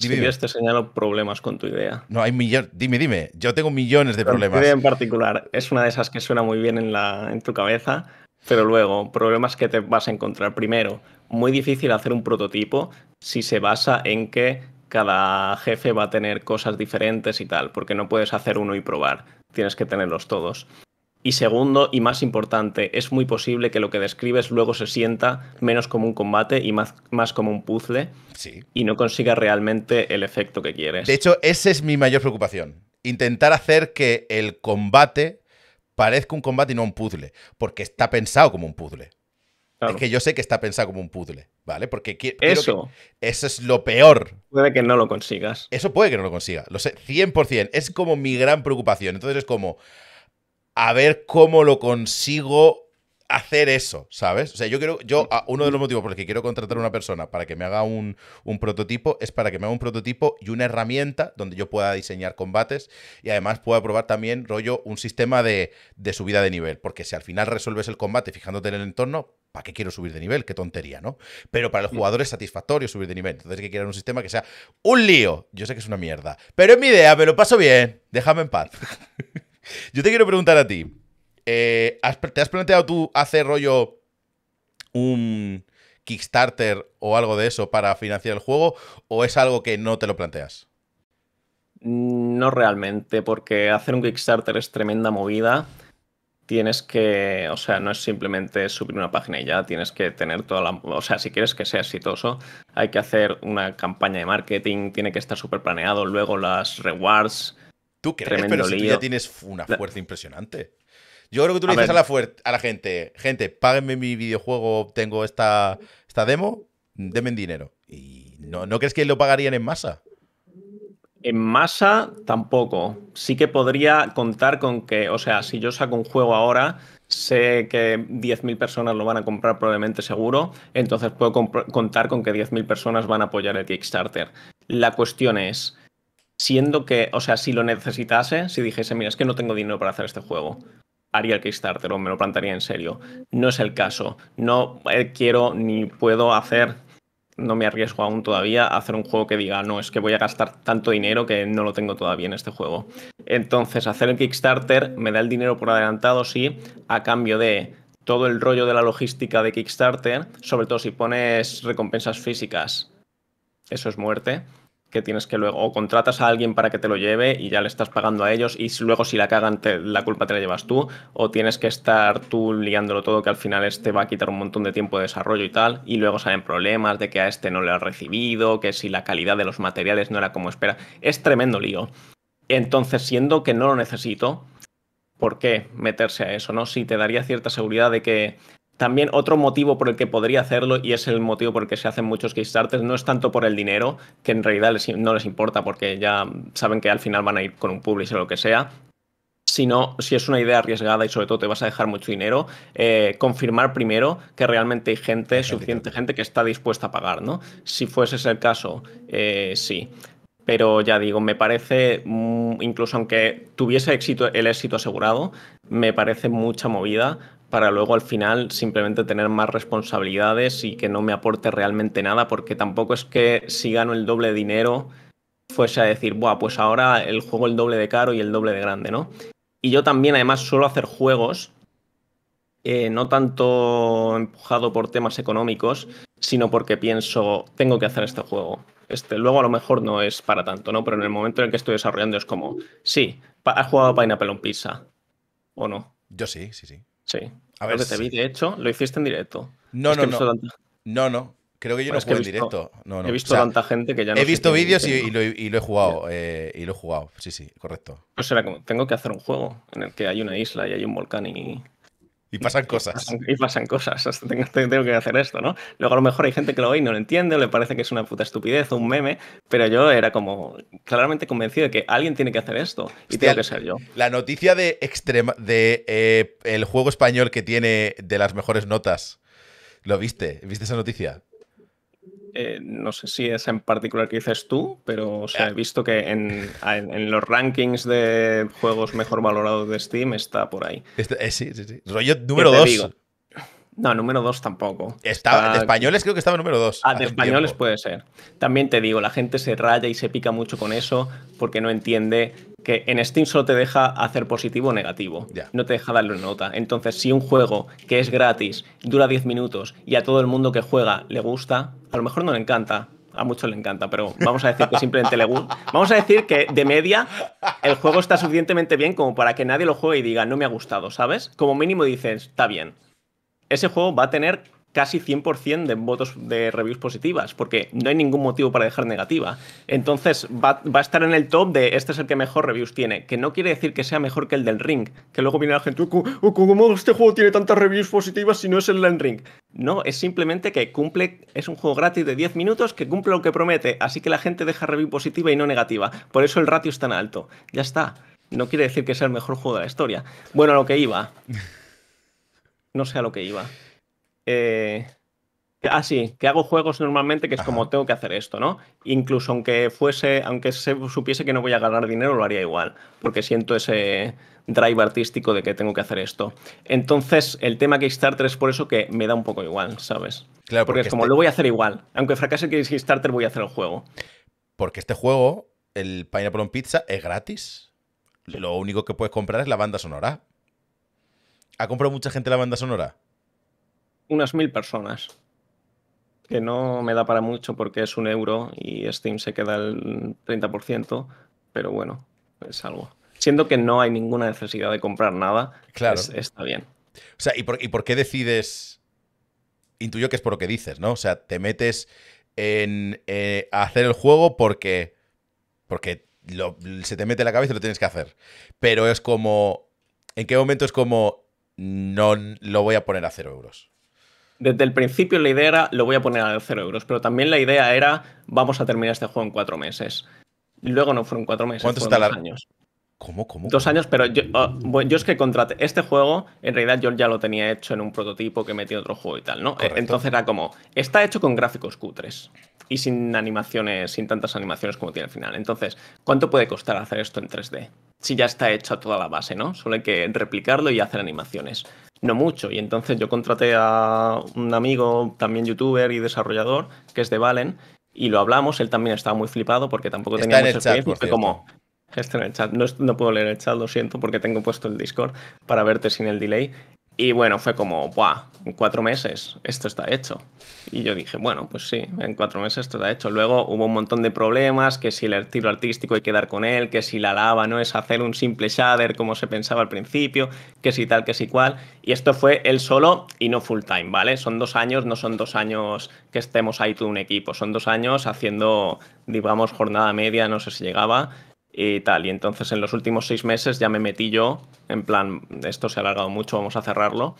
si te señalo problemas con tu idea. No, hay millones. Dime, dime. Yo tengo millones de problemas. en particular es una de esas que suena muy bien en, la, en tu cabeza, pero luego, problemas que te vas a encontrar. Primero, muy difícil hacer un prototipo si se basa en que cada jefe va a tener cosas diferentes y tal, porque no puedes hacer uno y probar. Tienes que tenerlos todos. Y segundo, y más importante, es muy posible que lo que describes luego se sienta menos como un combate y más, más como un puzzle y no consiga realmente el efecto que quieres. De hecho, esa es mi mayor preocupación. Intentar hacer que el combate parezca un combate y no un puzzle, porque está pensado como un puzzle. Es que yo sé que está pensado como un puzzle, ¿vale? Porque eso. eso es lo peor. Puede que no lo consigas. Eso puede que no lo consiga, lo sé, 100%. Es como mi gran preocupación. Entonces es como, a ver cómo lo consigo hacer eso, ¿sabes? O sea, yo quiero, yo, uno de los motivos por los que quiero contratar a una persona para que me haga un, un, prototipo es para que me haga un prototipo y una herramienta donde yo pueda diseñar combates y además pueda probar también, rollo, un sistema de, de subida de nivel, porque si al final resuelves el combate fijándote en el entorno, ¿para qué quiero subir de nivel? Qué tontería, ¿no? Pero para el mm. jugador es satisfactorio subir de nivel, entonces hay que crear un sistema que sea un lío, yo sé que es una mierda, pero es mi idea, me lo paso bien, déjame en paz. Yo te quiero preguntar a ti. Eh, ¿Te has planteado tú hacer rollo un Kickstarter o algo de eso para financiar el juego? ¿O es algo que no te lo planteas? No realmente, porque hacer un Kickstarter es tremenda movida. Tienes que, o sea, no es simplemente subir una página y ya, tienes que tener toda la... O sea, si quieres que sea exitoso, hay que hacer una campaña de marketing, tiene que estar súper planeado, luego las rewards, ¿Tú crees? pero si ya tienes una fuerza impresionante. Yo creo que tú le dices a la, gente, gente, páguenme mi videojuego, tengo esta, esta demo, denme dinero. ¿Y no, no crees que lo pagarían en masa? En masa tampoco. Sí que podría contar con que, o sea, si yo saco un juego ahora, sé que 10.000 personas lo van a comprar probablemente seguro, entonces puedo contar con que 10.000 personas van a apoyar el Kickstarter. La cuestión es, siendo que, o sea, si lo necesitase, si dijese, mira, es que no tengo dinero para hacer este juego, haría el Kickstarter o me lo plantaría en serio. No es el caso. No eh, quiero ni puedo hacer, no me arriesgo aún todavía a hacer un juego que diga, no, es que voy a gastar tanto dinero que no lo tengo todavía en este juego. Entonces, hacer el Kickstarter me da el dinero por adelantado, sí, a cambio de todo el rollo de la logística de Kickstarter, sobre todo si pones recompensas físicas. Eso es muerte que tienes que luego, contratas a alguien para que te lo lleve y ya le estás pagando a ellos y luego si la cagan la culpa te la llevas tú, o tienes que estar tú liándolo todo que al final este va a quitar un montón de tiempo de desarrollo y tal, y luego salen problemas de que a este no le has recibido, que si la calidad de los materiales no era como espera, es tremendo lío. Entonces, siendo que no lo necesito, ¿por qué meterse a eso? ¿no? Si te daría cierta seguridad de que también otro motivo por el que podría hacerlo, y es el motivo por el que se hacen muchos Kickstarters, no es tanto por el dinero, que en realidad no les importa porque ya saben que al final van a ir con un publisher o lo que sea, sino si es una idea arriesgada y sobre todo te vas a dejar mucho dinero, eh, confirmar primero que realmente hay gente, suficiente gente que está dispuesta a pagar, ¿no? Si fuese ese el caso, eh, sí pero ya digo, me parece, mm, incluso aunque tuviese éxito, el éxito asegurado, me parece mucha movida para luego al final simplemente tener más responsabilidades y que no me aporte realmente nada, porque tampoco es que si gano el doble de dinero fuese a decir, Buah, pues ahora el juego el doble de caro y el doble de grande, ¿no? Y yo también además suelo hacer juegos, eh, no tanto empujado por temas económicos, sino porque pienso, tengo que hacer este juego este, luego a lo mejor no es para tanto, ¿no? Pero en el momento en el que estoy desarrollando es como, sí, ¿has jugado Pineapple on Pizza? ¿O no? Yo sí, sí, sí. Sí. A ver, te vi, de hecho, lo hiciste en directo. No, no, no. no. No, Creo que yo no jugué en directo. No, no. He visto tanta gente que ya no. He visto vídeos y, lo, he jugado. Eh, y lo he jugado. Sí, sí, correcto. Pues será como, tengo que hacer un juego en el que hay una isla y hay un volcán y y pasan cosas. Y pasan cosas. tengo, que hacer esto, ¿no? Luego a lo mejor hay gente que lo ve y no lo entiende, o le parece que es una puta estupidez o un meme, pero yo era como claramente convencido de que alguien tiene que hacer esto y Hostia, que ser yo. La noticia de, extrema, de eh, el juego español que tiene de las mejores notas. ¿Lo viste? ¿Viste esa noticia? Eh, no sé si es en particular que dices tú, pero he ah. visto que en, los rankings de juegos mejor valorados de Steam está por ahí. Eh, sí, sí, sí. Rollo número 2. No, número 2 tampoco. estaba de ah, españoles creo que estaba número 2. Ah, de españoles puede ser. También te digo, la gente se raya y se pica mucho con eso porque no entiende que en Steam solo te deja hacer positivo o negativo. No te deja darle una nota. Entonces, si un juego que es gratis, dura 10 minutos y a todo el mundo que juega le gusta, a lo mejor no le encanta. A muchos le encanta, pero vamos a decir que simplemente le gusta. Vamos a decir que de media el juego está suficientemente bien como para que nadie lo juegue y diga no me ha gustado, ¿sabes? Como mínimo dices, está bien. Ese juego va a tener casi 100% de votos de reviews positivas, porque no hay ningún motivo para dejar negativa. Entonces va, a estar en el top de este es el que mejor reviews tiene, que no quiere decir que sea mejor que el del Ring, que luego viene la gente, ¿cómo este juego tiene tantas reviews positivas si no es el del Ring? No, es simplemente que cumple, es un juego gratis de 10 minutos que cumple lo que promete, así que la gente deja review positiva y no negativa. Por eso el ratio es tan alto. Ya está. No quiere decir que sea el mejor juego de la historia. Bueno, a lo que iba. No sé a lo que iba. Eh, ah, sí, que hago juegos normalmente que es como tengo que hacer esto, ¿no? Incluso aunque fuese, aunque se supiese que no voy a ganar dinero, lo haría igual, porque siento ese drive artístico de que tengo que hacer esto. Entonces, el tema Kickstarter es por eso que me da un poco igual, ¿sabes? Claro, porque, es como este lo voy a hacer igual, aunque fracase que Kickstarter voy a hacer el juego. Porque este juego, el Pineapple on Pizza, es gratis. Lo único que puedes comprar es la banda sonora. ¿Ha comprado mucha gente la banda sonora? unas mil personas. Que no me da para mucho porque es un euro y Steam se queda el 30%, pero bueno, es algo. Siento que no hay ninguna necesidad de comprar nada, claro. está bien. O sea, ¿y por, por qué decides? Intuyo que es por lo que dices, ¿no? O sea, te metes en eh, hacer el juego porque, porque se te mete la cabeza y lo tienes que hacer. Pero es como, ¿en qué momento es como, no lo voy a poner a cero euros? desde el principio la idea era, lo voy a poner a 0 euros, pero también la idea era, vamos a terminar este juego en cuatro meses. Luego no fueron cuatro meses, fueron años. ¿Cómo, ¿Cómo, Dos años, pero yo, ah, yo es que contraté este juego, en realidad yo ya lo tenía hecho en un prototipo que metí en otro juego y tal, ¿no? Entonces era como, está hecho con gráficos cutres y sin animaciones, sin tantas animaciones como tiene al final. Entonces, ¿cuánto puede costar hacer esto en 3D? Si ya está hecha toda la base, ¿no? Solo hay que replicarlo y hacer animaciones no mucho. Y entonces yo contraté a un amigo, también youtuber y desarrollador, que es de Valen, y lo hablamos. Él también estaba muy flipado porque tampoco Está tenía el porque como, está en el chat. No, no, puedo leer el chat, lo siento, porque tengo puesto el Discord para verte sin el delay. Y bueno, fue como, ¡buah! En cuatro meses esto está hecho. Y yo dije, bueno, pues sí, en cuatro meses esto está hecho. Luego hubo un montón de problemas, que si el estilo artístico hay que dar con él, que si la lava no es hacer un simple shader como se pensaba al principio, que si tal, que si cual. Y esto fue él solo y no full time, ¿vale? Son dos años, no son dos años que estemos ahí todo un equipo, son dos años haciendo, digamos, jornada media, no sé si llegaba, y tal. Y entonces en los últimos seis meses ya me metí yo, en plan, esto se ha alargado mucho, vamos a cerrarlo.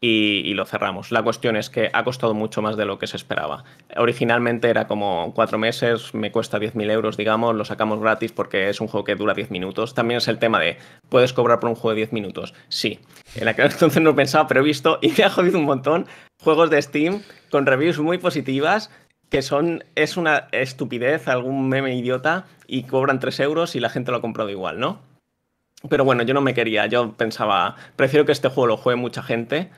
Y, lo cerramos. La cuestión es que ha costado mucho más de lo que se esperaba. Originalmente era como cuatro meses, me cuesta 10.000 euros, digamos, lo sacamos gratis porque es un juego que dura 10 minutos. También es el tema de, ¿puedes cobrar por un juego de 10 minutos? Sí. En aquel entonces no pensaba, pero he visto y me ha jodido un montón juegos de Steam con reviews muy positivas que son, es una estupidez, algún meme idiota, y cobran 3 euros y la gente lo ha comprado igual, ¿no? Pero bueno, yo no me quería, yo pensaba, prefiero que este juego lo juegue mucha gente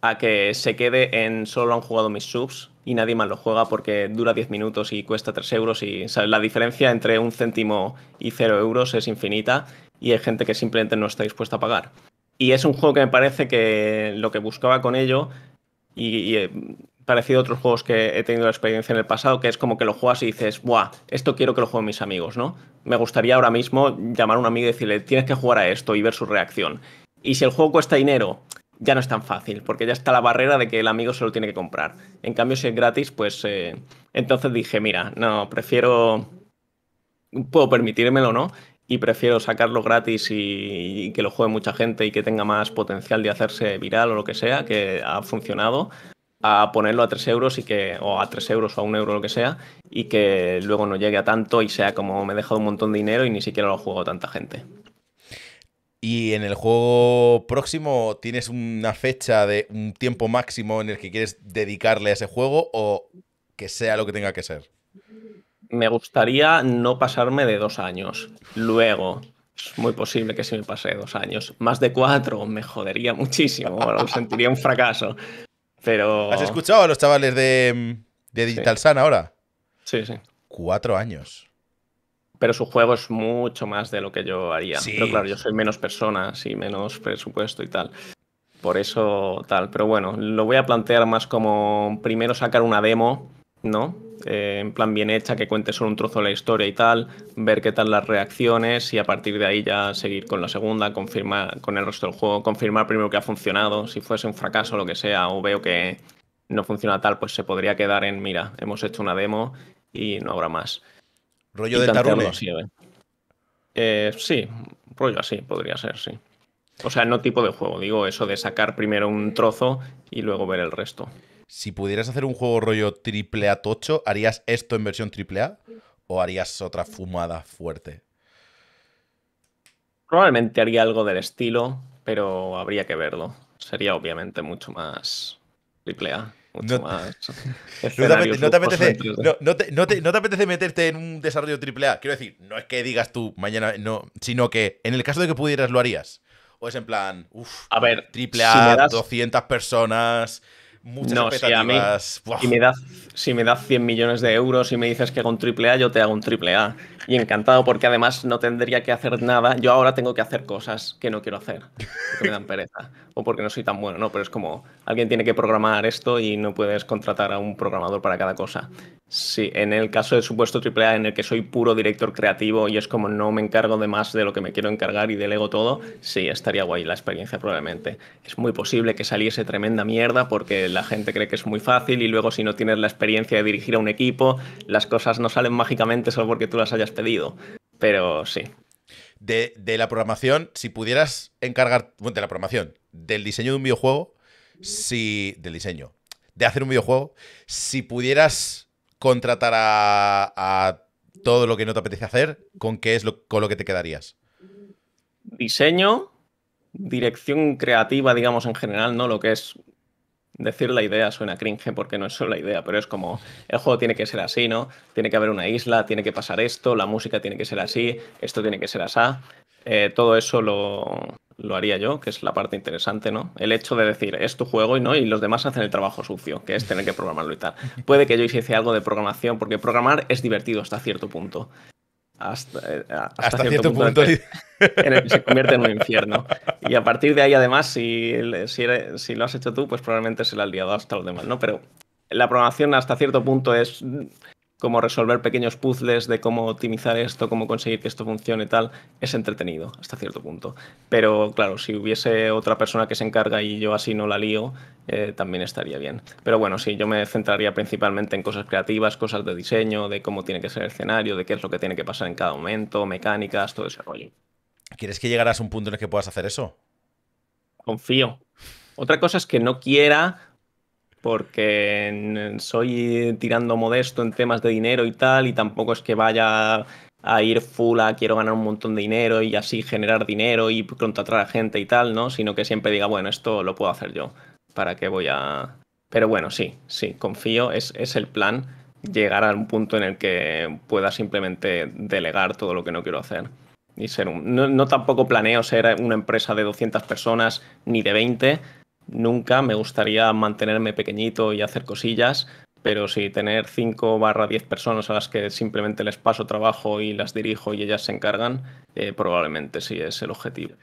a que se quede en solo han jugado mis subs y nadie más lo juega porque dura 10 minutos y cuesta 3 euros y ¿sabes? la diferencia entre un céntimo y 0 euros es infinita y hay gente que simplemente no está dispuesta a pagar. Y es un juego que me parece que lo que buscaba con ello y eh, parecido a otros juegos que he tenido la experiencia en el pasado, que es como que lo juegas y dices, ¡buah! Esto quiero que lo jueguen mis amigos, ¿no? Me gustaría ahora mismo llamar a un amigo y decirle, tienes que jugar a esto y ver su reacción. Y si el juego cuesta dinero, ya no es tan fácil, porque ya está la barrera de que el amigo se lo tiene que comprar. En cambio, si es gratis, pues eh, entonces dije, mira, no, prefiero, puedo permitírmelo, ¿no? Y prefiero sacarlo gratis y, que lo juegue mucha gente y que tenga más potencial de hacerse viral o lo que sea, que ha funcionado, a ponerlo a 3 euros y que, o a 3 euros o a 1 euro, lo que sea, y que luego no llegue a tanto y sea como me he dejado un montón de dinero y ni siquiera lo juego tanta gente. Y en el juego próximo, ¿tienes una fecha de un tiempo máximo en el que quieres dedicarle a ese juego o que sea lo que tenga que ser? Me gustaría no pasarme de dos años. Luego, es muy posible que se me pase dos años. Más de cuatro me jodería muchísimo, Me sentiría un fracaso. ¿Has escuchado a los chavales de, mm, Digital Sun ahora? Sí, sí. Cuatro años. Pero su juego es mucho más de lo que yo haría. Pero claro, yo soy menos personas y menos presupuesto y tal. Por eso tal. Pero bueno, lo voy a plantear más como primero sacar una demo, ¿no? Eh, en plan bien hecha, que cuente solo un trozo de la historia y tal, ver qué tal las reacciones y a partir de ahí ya seguir con la segunda, confirmar con el resto del juego, confirmar primero que ha funcionado, si fuese un fracaso o lo que sea, o veo que no funciona tal, pues se podría quedar en, mira, hemos hecho una demo y no habrá más. Rollo de tarot. Eh, sí, rollo así, podría ser, sí. O sea, no tipo de juego, digo eso de sacar primero un trozo y luego ver el resto si pudieras hacer un juego rollo triple A tocho, ¿harías esto en versión triple A? ¿O harías otra fumada fuerte? Probablemente haría algo del estilo, pero habría que verlo. Sería obviamente mucho más triple A. Mucho no, más no, te apetece, meterte en un desarrollo triple A. Quiero decir, no es que digas tú mañana, no, sino que en el caso de que pudieras, lo harías. O es en plan, uff, a ver, triple a 200 personas, no, Si, a mí, si, me das, si me das 100 millones de euros y me dices que hago con A, yo te hago un triple A. Y encantado, porque además no tendría que hacer nada. Yo ahora tengo que hacer cosas que no quiero hacer, que me dan pereza, o porque no soy tan bueno, ¿no? Pero es como, alguien tiene que programar esto y no puedes contratar a un programador para cada cosa. Sí, en el caso del supuesto AAA en el que soy puro director creativo y es como no me encargo de más de lo que me quiero encargar y delego todo, sí, estaría guay la experiencia probablemente. Es muy posible que saliese tremenda mierda porque la gente cree que es muy fácil y luego si no tienes la experiencia de dirigir a un equipo, las cosas no salen mágicamente solo porque tú las hayas pedido. Pero sí. De, de la programación, si pudieras encargar, bueno, de la programación, del diseño de un videojuego, si, del diseño, de hacer un videojuego, si pudieras contratar a, todo lo que no te apetece hacer, ¿con qué es lo, con lo que te quedarías? Diseño, dirección creativa, digamos en general, ¿no? Lo que es decir la idea suena cringe porque no es solo la idea, pero es como el juego tiene que ser así, ¿no? Tiene que haber una isla, tiene que pasar esto, la música tiene que ser así, esto tiene que ser así. Eh, todo eso lo, lo haría yo, que es la parte interesante, ¿no? El hecho de decir, es tu juego y no, y los demás hacen el trabajo sucio, que es tener que programarlo y tal. Puede que yo hiciese algo de programación, porque programar es divertido hasta cierto punto. Hasta, eh, cierto, punto, se convierte en un infierno. Y a partir de ahí, además, si, si, si lo has hecho tú, pues probablemente se lo has liado hasta los demás, ¿no? Pero la programación hasta cierto punto es Cómo resolver pequeños puzzles de cómo optimizar esto, cómo conseguir que esto funcione y tal, es entretenido hasta cierto punto. Pero claro, si hubiese otra persona que se encarga y yo así no la lío, eh, también estaría bien. Pero bueno, sí, yo me centraría principalmente en cosas creativas, cosas de diseño, de cómo tiene que ser el escenario, de qué es lo que tiene que pasar en cada momento, mecánicas, todo ese rollo. ¿Quieres que llegaras a un punto en el que puedas hacer eso? Confío. Otra cosa es que no quiera porque soy tirando modesto en temas de dinero y tal, y tampoco es que vaya a ir full a quiero ganar un montón de dinero y así generar dinero y contratar a gente y tal, ¿no? Sino que siempre diga, bueno, esto lo puedo hacer yo, ¿para qué voy a...? Pero bueno, sí, sí, confío, es, el plan llegar a un punto en el que pueda simplemente delegar todo lo que no quiero hacer. Y ser un... no, no tampoco planeo ser una empresa de 200 personas ni de 20, nunca. Me gustaría mantenerme pequeñito y hacer cosillas, pero si tener 5 barra 10 personas a las que simplemente les paso trabajo y las dirijo y ellas se encargan, eh, probablemente sí es el objetivo.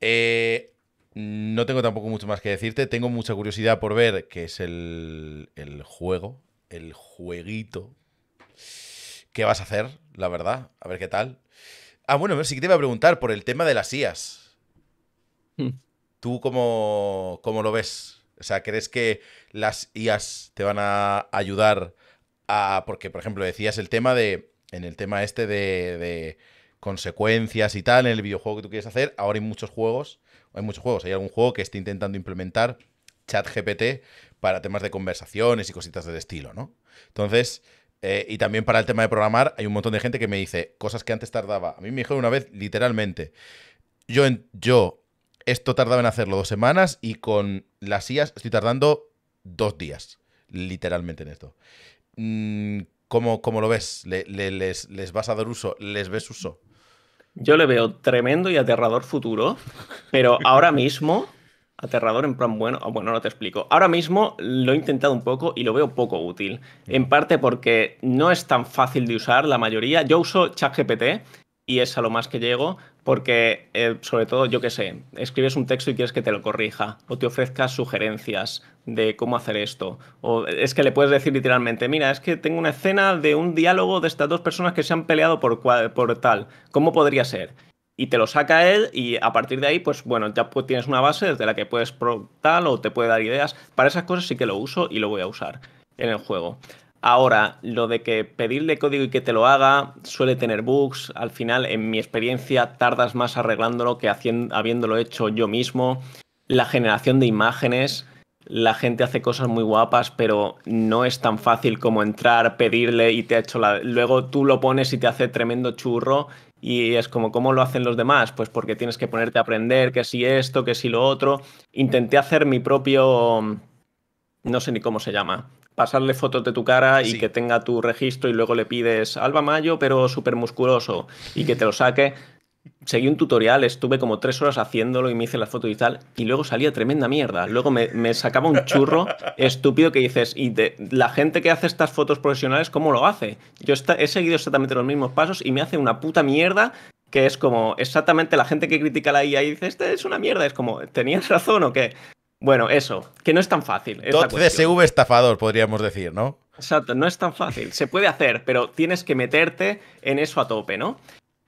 Eh, no tengo tampoco mucho más que decirte. Tengo mucha curiosidad por ver qué es el, el juego, el jueguito. ¿Qué vas a hacer? La verdad, a ver qué tal. Ah, bueno, sí que te iba a preguntar por el tema de las IAS. Hmm. ¿Tú cómo, cómo lo ves? O sea, ¿crees que las IAS te van a ayudar a...? Porque, por ejemplo, decías el tema de... En el tema este de, de consecuencias y tal en el videojuego que tú quieres hacer. Ahora hay muchos juegos, hay muchos juegos, hay algún juego que esté intentando implementar ChatGPT para temas de conversaciones y cositas del estilo, ¿no? Entonces, eh, y también para el tema de programar, hay un montón de gente que me dice cosas que antes tardaba. A mí me dijo una vez, literalmente, yo, yo esto tardaba en hacerlo dos semanas y con las IAS estoy tardando dos días, literalmente en esto. Mm, ¿Cómo, cómo lo ves? les, ¿Les vas a dar uso? ¿Les ves uso? Yo le veo tremendo y aterrador futuro, pero ahora mismo, aterrador en plan bueno, ah, bueno, no te explico. Ahora mismo lo he intentado un poco y lo veo poco útil, en parte porque no es tan fácil de usar la mayoría. Yo uso ChatGPT y es a lo más que llego, porque eh, sobre todo, yo qué sé, escribes un texto y quieres que te lo corrija, o te ofrezca sugerencias de cómo hacer esto, o es que le puedes decir literalmente, mira, es que tengo una escena de un diálogo de estas dos personas que se han peleado por, por tal, ¿cómo podría ser? Y te lo saca él y a partir de ahí, pues bueno, ya tienes una base desde la que puedes pro tal o te puede dar ideas. Para esas cosas sí que lo uso y lo voy a usar en el juego. Ahora, lo de que pedirle código y que te lo haga suele tener bugs. Al final, en mi experiencia, tardas más arreglándolo que haciendo, habiéndolo hecho yo mismo. La generación de imágenes, la gente hace cosas muy guapas, pero no es tan fácil como entrar, pedirle y te ha hecho la... Luego tú lo pones y te hace tremendo churro y es como, ¿cómo lo hacen los demás? Pues porque tienes que ponerte a aprender que si esto, que si lo otro. Intenté hacer mi propio... no sé ni cómo se llama pasarle fotos de tu cara y que tenga tu registro y luego le pides Alba Mayo, pero súper musculoso y que te lo saque. Seguí un tutorial, estuve como tres horas haciéndolo y me hice la foto y tal, y luego salía tremenda mierda. Luego me, sacaba un churro estúpido que dices, y la gente que hace estas fotos profesionales, ¿cómo lo hace? Yo he seguido exactamente los mismos pasos y me hace una puta mierda que es como exactamente la gente que critica la IA y dice, este es una mierda, es como, ¿tenías razón o qué? Bueno, eso, que no es tan fácil. Tot CSV estafador, podríamos decir, ¿no? Exacto, no es tan fácil. Se puede hacer, pero tienes que meterte en eso a tope, ¿no?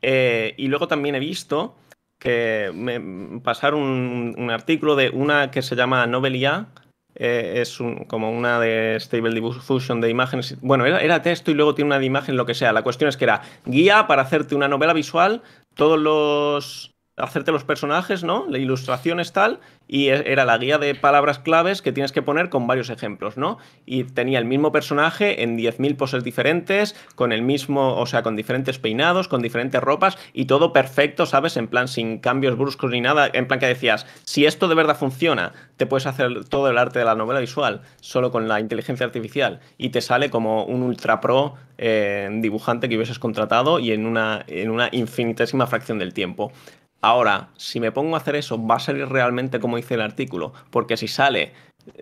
Eh, y luego también he visto que me pasaron un, artículo de una que se llama Novelia. Eh, es como una de Stable Diffusion de imágenes. Bueno, era, era, texto y luego tiene una de imagen, lo que sea. La cuestión es que era guía para hacerte una novela visual, todos los hacerte los personajes, ¿no? La ilustración es tal, y e-, era la guía de palabras claves que tienes que poner con varios ejemplos, ¿no? Y tenía el mismo personaje en 10.000 poses diferentes, con el mismo, o sea, con diferentes peinados, con diferentes ropas, y todo perfecto, ¿sabes? En plan, sin cambios bruscos ni nada, en plan que decías, si esto de verdad funciona, te puedes hacer todo el arte de la novela visual, solo con la inteligencia artificial, y te sale como un ultra pro eh, dibujante que hubieses contratado y en una, en una infinitésima fracción del tiempo. Ahora, si me pongo a hacer eso, va a salir realmente como dice el artículo, porque si sale,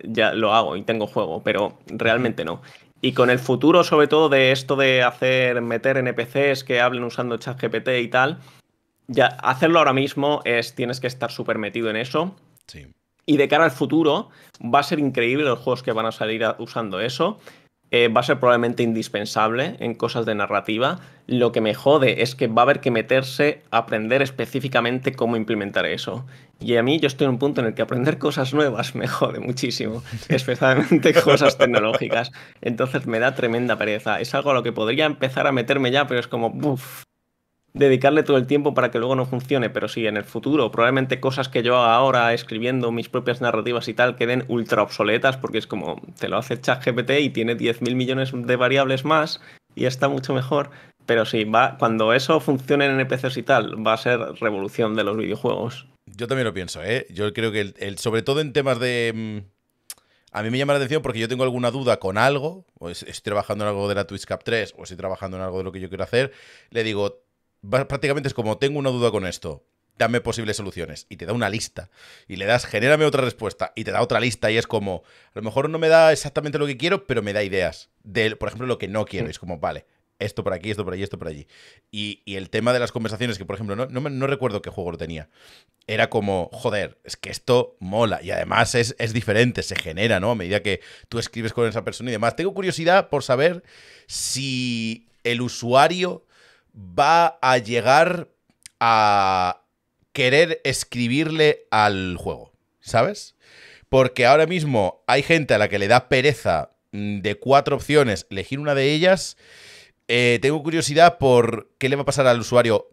ya lo hago y tengo juego, pero realmente no. Y con el futuro, sobre todo, de esto de hacer, meter NPCs que hablen usando ChatGPT y tal, ya hacerlo ahora mismo es, tienes que estar súper metido en eso. Y de cara al futuro, va a ser increíble los juegos que van a salir usando eso. Eh, va a ser probablemente indispensable en cosas de narrativa. Lo que me jode es que va a haber que meterse a aprender específicamente cómo implementar eso. Y a mí yo estoy en un punto en el que aprender cosas nuevas me jode muchísimo, especialmente cosas tecnológicas. Entonces me da tremenda pereza. Es algo a lo que podría empezar a meterme ya, pero es como, uff, dedicarle todo el tiempo para que luego no funcione, pero sí, en el futuro, probablemente cosas que yo haga ahora escribiendo mis propias narrativas y tal queden ultra obsoletas porque es como te lo hace ChatGPT y tiene 10.000 millones de variables más y está mucho mejor. Pero sí, va, cuando eso funcione en NPCs y tal, va a ser revolución de los videojuegos. Yo también lo pienso, ¿eh? Yo creo que, sobre todo en temas de... Mm, a mí me llama la atención porque yo tengo alguna duda con algo, o estoy trabajando en algo de la Twitch Cap 3, o estoy trabajando en algo de lo que yo quiero hacer, le digo, prácticamente es como tengo una duda con esto, dame posibles soluciones. Y te da una lista. Y le das, genérame otra respuesta. Y te da otra lista. Y es como, a lo mejor no me da exactamente lo que quiero, pero me da ideas. De, por ejemplo, lo que no quiero. Y mm. es como, vale, esto por aquí, esto por allí, esto por allí. Y, el tema de las conversaciones, que por ejemplo, no, no, recuerdo qué juego lo tenía. Era como, joder, es que esto mola. Y además es, es diferente, se genera, ¿no? A medida que tú escribes con esa persona y demás. Tengo curiosidad por saber si el usuario va a llegar a querer escribirle al juego, ¿sabes? Porque ahora mismo hay gente a la que le da pereza mm, de cuatro opciones elegir una de ellas. Eh, tengo curiosidad por qué le va a pasar al usuario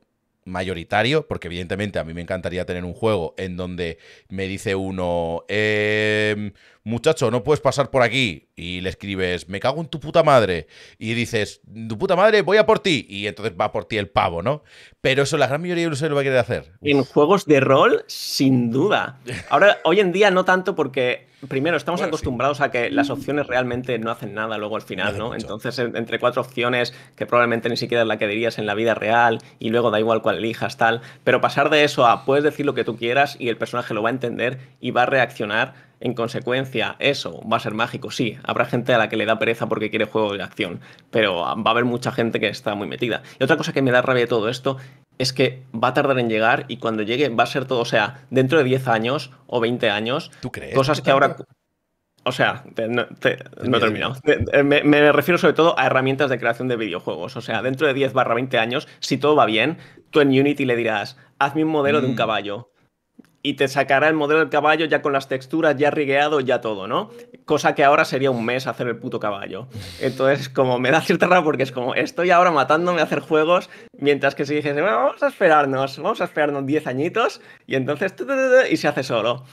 mayoritario, porque evidentemente a mí me encantaría tener un juego en donde me dice uno, em, muchacho, no puedes pasar por aquí, y le escribes, me cago en tu puta madre, y dices, tu puta madre, voy a por ti, y entonces va por ti el pavo, ¿no? Pero eso la gran mayoría de los lo va a querer hacer. En juegos de rol, sin duda. Ahora, hoy en día no tanto porque, primero, estamos acostumbrados a que las opciones realmente no hacen nada luego al final, ¿no? ¿no? Entonces, entre cuatro opciones, que probablemente ni siquiera es la que dirías en la vida real, y luego da igual cuál elijas, tal, pero pasar de eso a puedes decir lo que tú quieras y el personaje lo va a entender y va a reaccionar en consecuencia, eso va a ser mágico, sí. Habrá gente a la que le da pereza porque quiere juego de acción, pero va a haber mucha gente que está muy metida. Y otra cosa que me da rabia de todo esto es que va a tardar en llegar y cuando llegue va a ser todo, o sea, dentro de 10 años o 20 años, ¿Tú crees cosas que, ahora... O sea, no, he terminado. Me, refiero sobre todo a herramientas de creación de videojuegos. O sea, dentro de 10 barra 20 años, si todo va bien, tú en Unity le dirás, hazme un modelo de un mm. caballo, y te sacará el modelo del caballo ya con las texturas, ya rigueado, ya todo, ¿no? Cosa que ahora sería un mes hacer el puto caballo. Entonces, como me da cierta rabia porque es como, estoy ahora matándome a hacer juegos, mientras que si dices, vamos a esperarnos, vamos a esperarnos 10 añitos, y entonces, y se hace solo.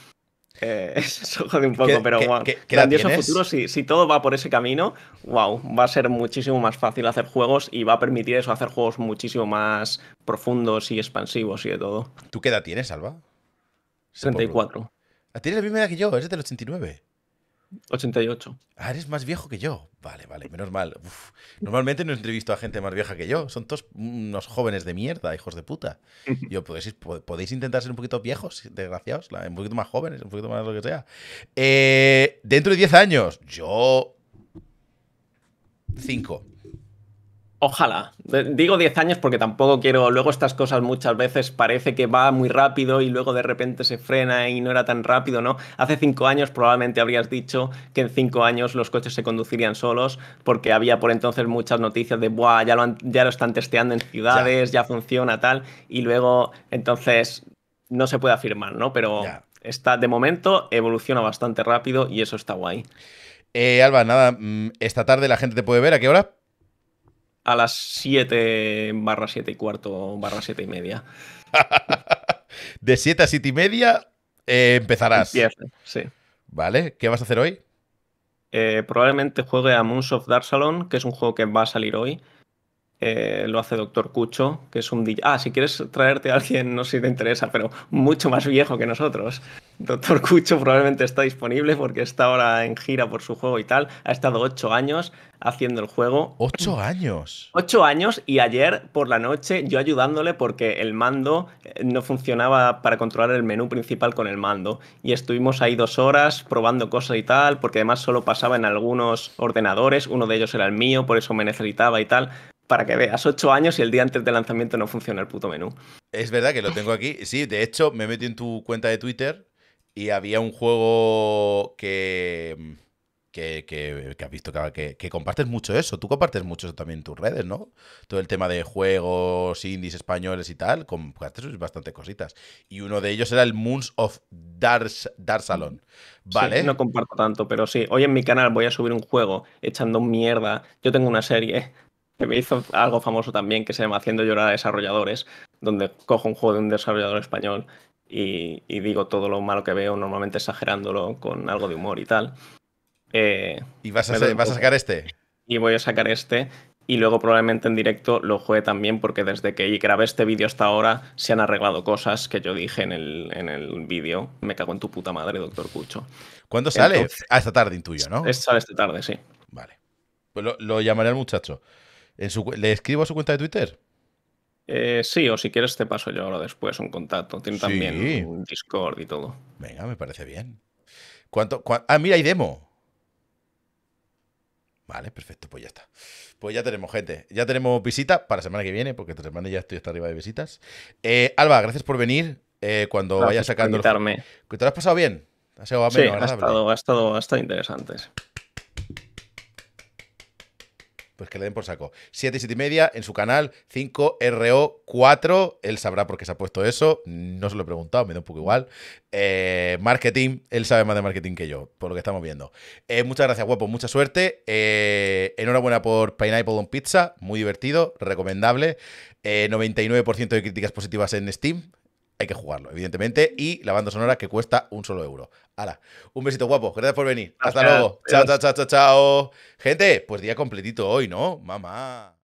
Eh, eso jode un poco, pero guau. ¿qué, grandioso futuro, si, si, todo va por ese camino, wow, va a ser muchísimo más fácil hacer juegos y va a permitir eso, hacer juegos muchísimo más profundos y expansivos y de todo. ¿Tú qué edad tienes, Alba? 34. Ah, tienes la misma edad que yo, eres del 89. 88. Ah, eres más viejo que yo. Vale, vale, menos mal. Normalmente no he entrevisto a gente más vieja que yo. Son todos unos jóvenes de mierda, hijos de puta. Yo, pues, ¿podéis, podéis intentar ser un poquito viejos, desgraciados, un poquito más jóvenes, un poquito más lo que sea. Eh, dentro de 10 años, yo. 5. Ojalá. Digo 10 años porque tampoco quiero. Luego estas cosas muchas veces parece que va muy rápido y luego de repente se frena y no era tan rápido, ¿no? Hace 5 años probablemente habrías dicho que en 5 años los coches se conducirían solos porque había por entonces muchas noticias de, Buah, ya lo, están testeando en ciudades, ya. funciona tal. Y luego entonces no se puede afirmar, ¿no? Pero está de momento, evoluciona bastante rápido y eso está guay. Eh, Alba, nada, mm, esta tarde la gente te puede ver, ¿a qué hora? a las 7 barra 7 y cuarto, barra 7 y media. de 7 a 7 y media eh, empezarás. sí. Vale, ¿qué vas a hacer hoy? Eh, probablemente juegue a Moons of Darsalon, que es un juego que va a salir hoy. Eh, lo hace Doctor Cucho, que es un Ah, si quieres traerte a alguien, no sé si te interesa, pero mucho más viejo que nosotros. Doctor Cucho probablemente está disponible porque está ahora en gira por su juego y tal. Ha estado ocho años haciendo el juego. ¡Ocho años! Ocho años y ayer por la noche yo ayudándole porque el mando eh, no funcionaba para controlar el menú principal con el mando. Y estuvimos ahí dos horas probando cosas y tal, porque además solo pasaba en algunos ordenadores. Uno de ellos era el mío, por eso me necesitaba y tal para que veas, ocho años y el día antes del lanzamiento no funciona el puto menú. Es verdad que lo tengo aquí. Sí, de hecho, me metí en tu cuenta de Twitter y había un juego que. Que, que, has visto que, que, compartes mucho eso. Tú compartes mucho eso también en tus redes, ¿no? Todo el tema de juegos, indies españoles y tal, compartes bastante cositas. Y uno de ellos era el Moons of Dar, Salon. Sí, no comparto tanto, pero sí. Hoy en mi canal voy a subir un juego echando mierda. Yo tengo una serie me hizo algo famoso también que se llama Haciendo llorar a desarrolladores, donde cojo un juego de un desarrollador español y, digo todo lo malo que veo, normalmente exagerándolo con algo de humor y tal. Eh, ¿Y vas a, vas a sacar este? Y voy a sacar este y luego probablemente en directo lo juegue también porque desde que grabé este vídeo hasta ahora se han arreglado cosas que yo dije en el, en el vídeo. Me cago en tu puta madre, doctor Cucho. ¿Cuándo sale? a ah, esta tarde intuyo, ¿no? Es, sale esta tarde, sí. Vale. Pues lo, lo llamaré al muchacho. ¿Le escribo a su cuenta de Twitter? Eh, sí, o si quieres te paso yo ahora después un contacto. Tiene también un Discord y todo. Venga, me parece bien. ¿Cuánto, Ah, mira, hay demo. Vale, perfecto, pues ya está. Pues ya tenemos gente, ya tenemos visita para la semana que viene, porque esta semana ya estoy hasta arriba de visitas. Eh, Alba, gracias por venir. Eh, cuando vayas sacando... Por invitarme ¿Te lo has pasado bien? Ha estado, ha, estado, ha estado interesante pues que le den por saco. 7 y 7 y media en su canal 5RO4. Él sabrá por qué se ha puesto eso. No se lo he preguntado, me da un poco igual. Eh, marketing, él sabe más de marketing que yo, por lo que estamos viendo. Eh, muchas gracias, guapo. Mucha suerte. Eh, enhorabuena por Pineapple on Pizza. Muy divertido, recomendable. 99% de críticas positivas en Steam hay que jugarlo, evidentemente. Y la banda sonora que cuesta un solo euro. Hala, un besito guapo, gracias por venir. Hasta luego. Chao, chao, chao, chao, chao. Gente, pues día completito hoy, ¿no? Mamá.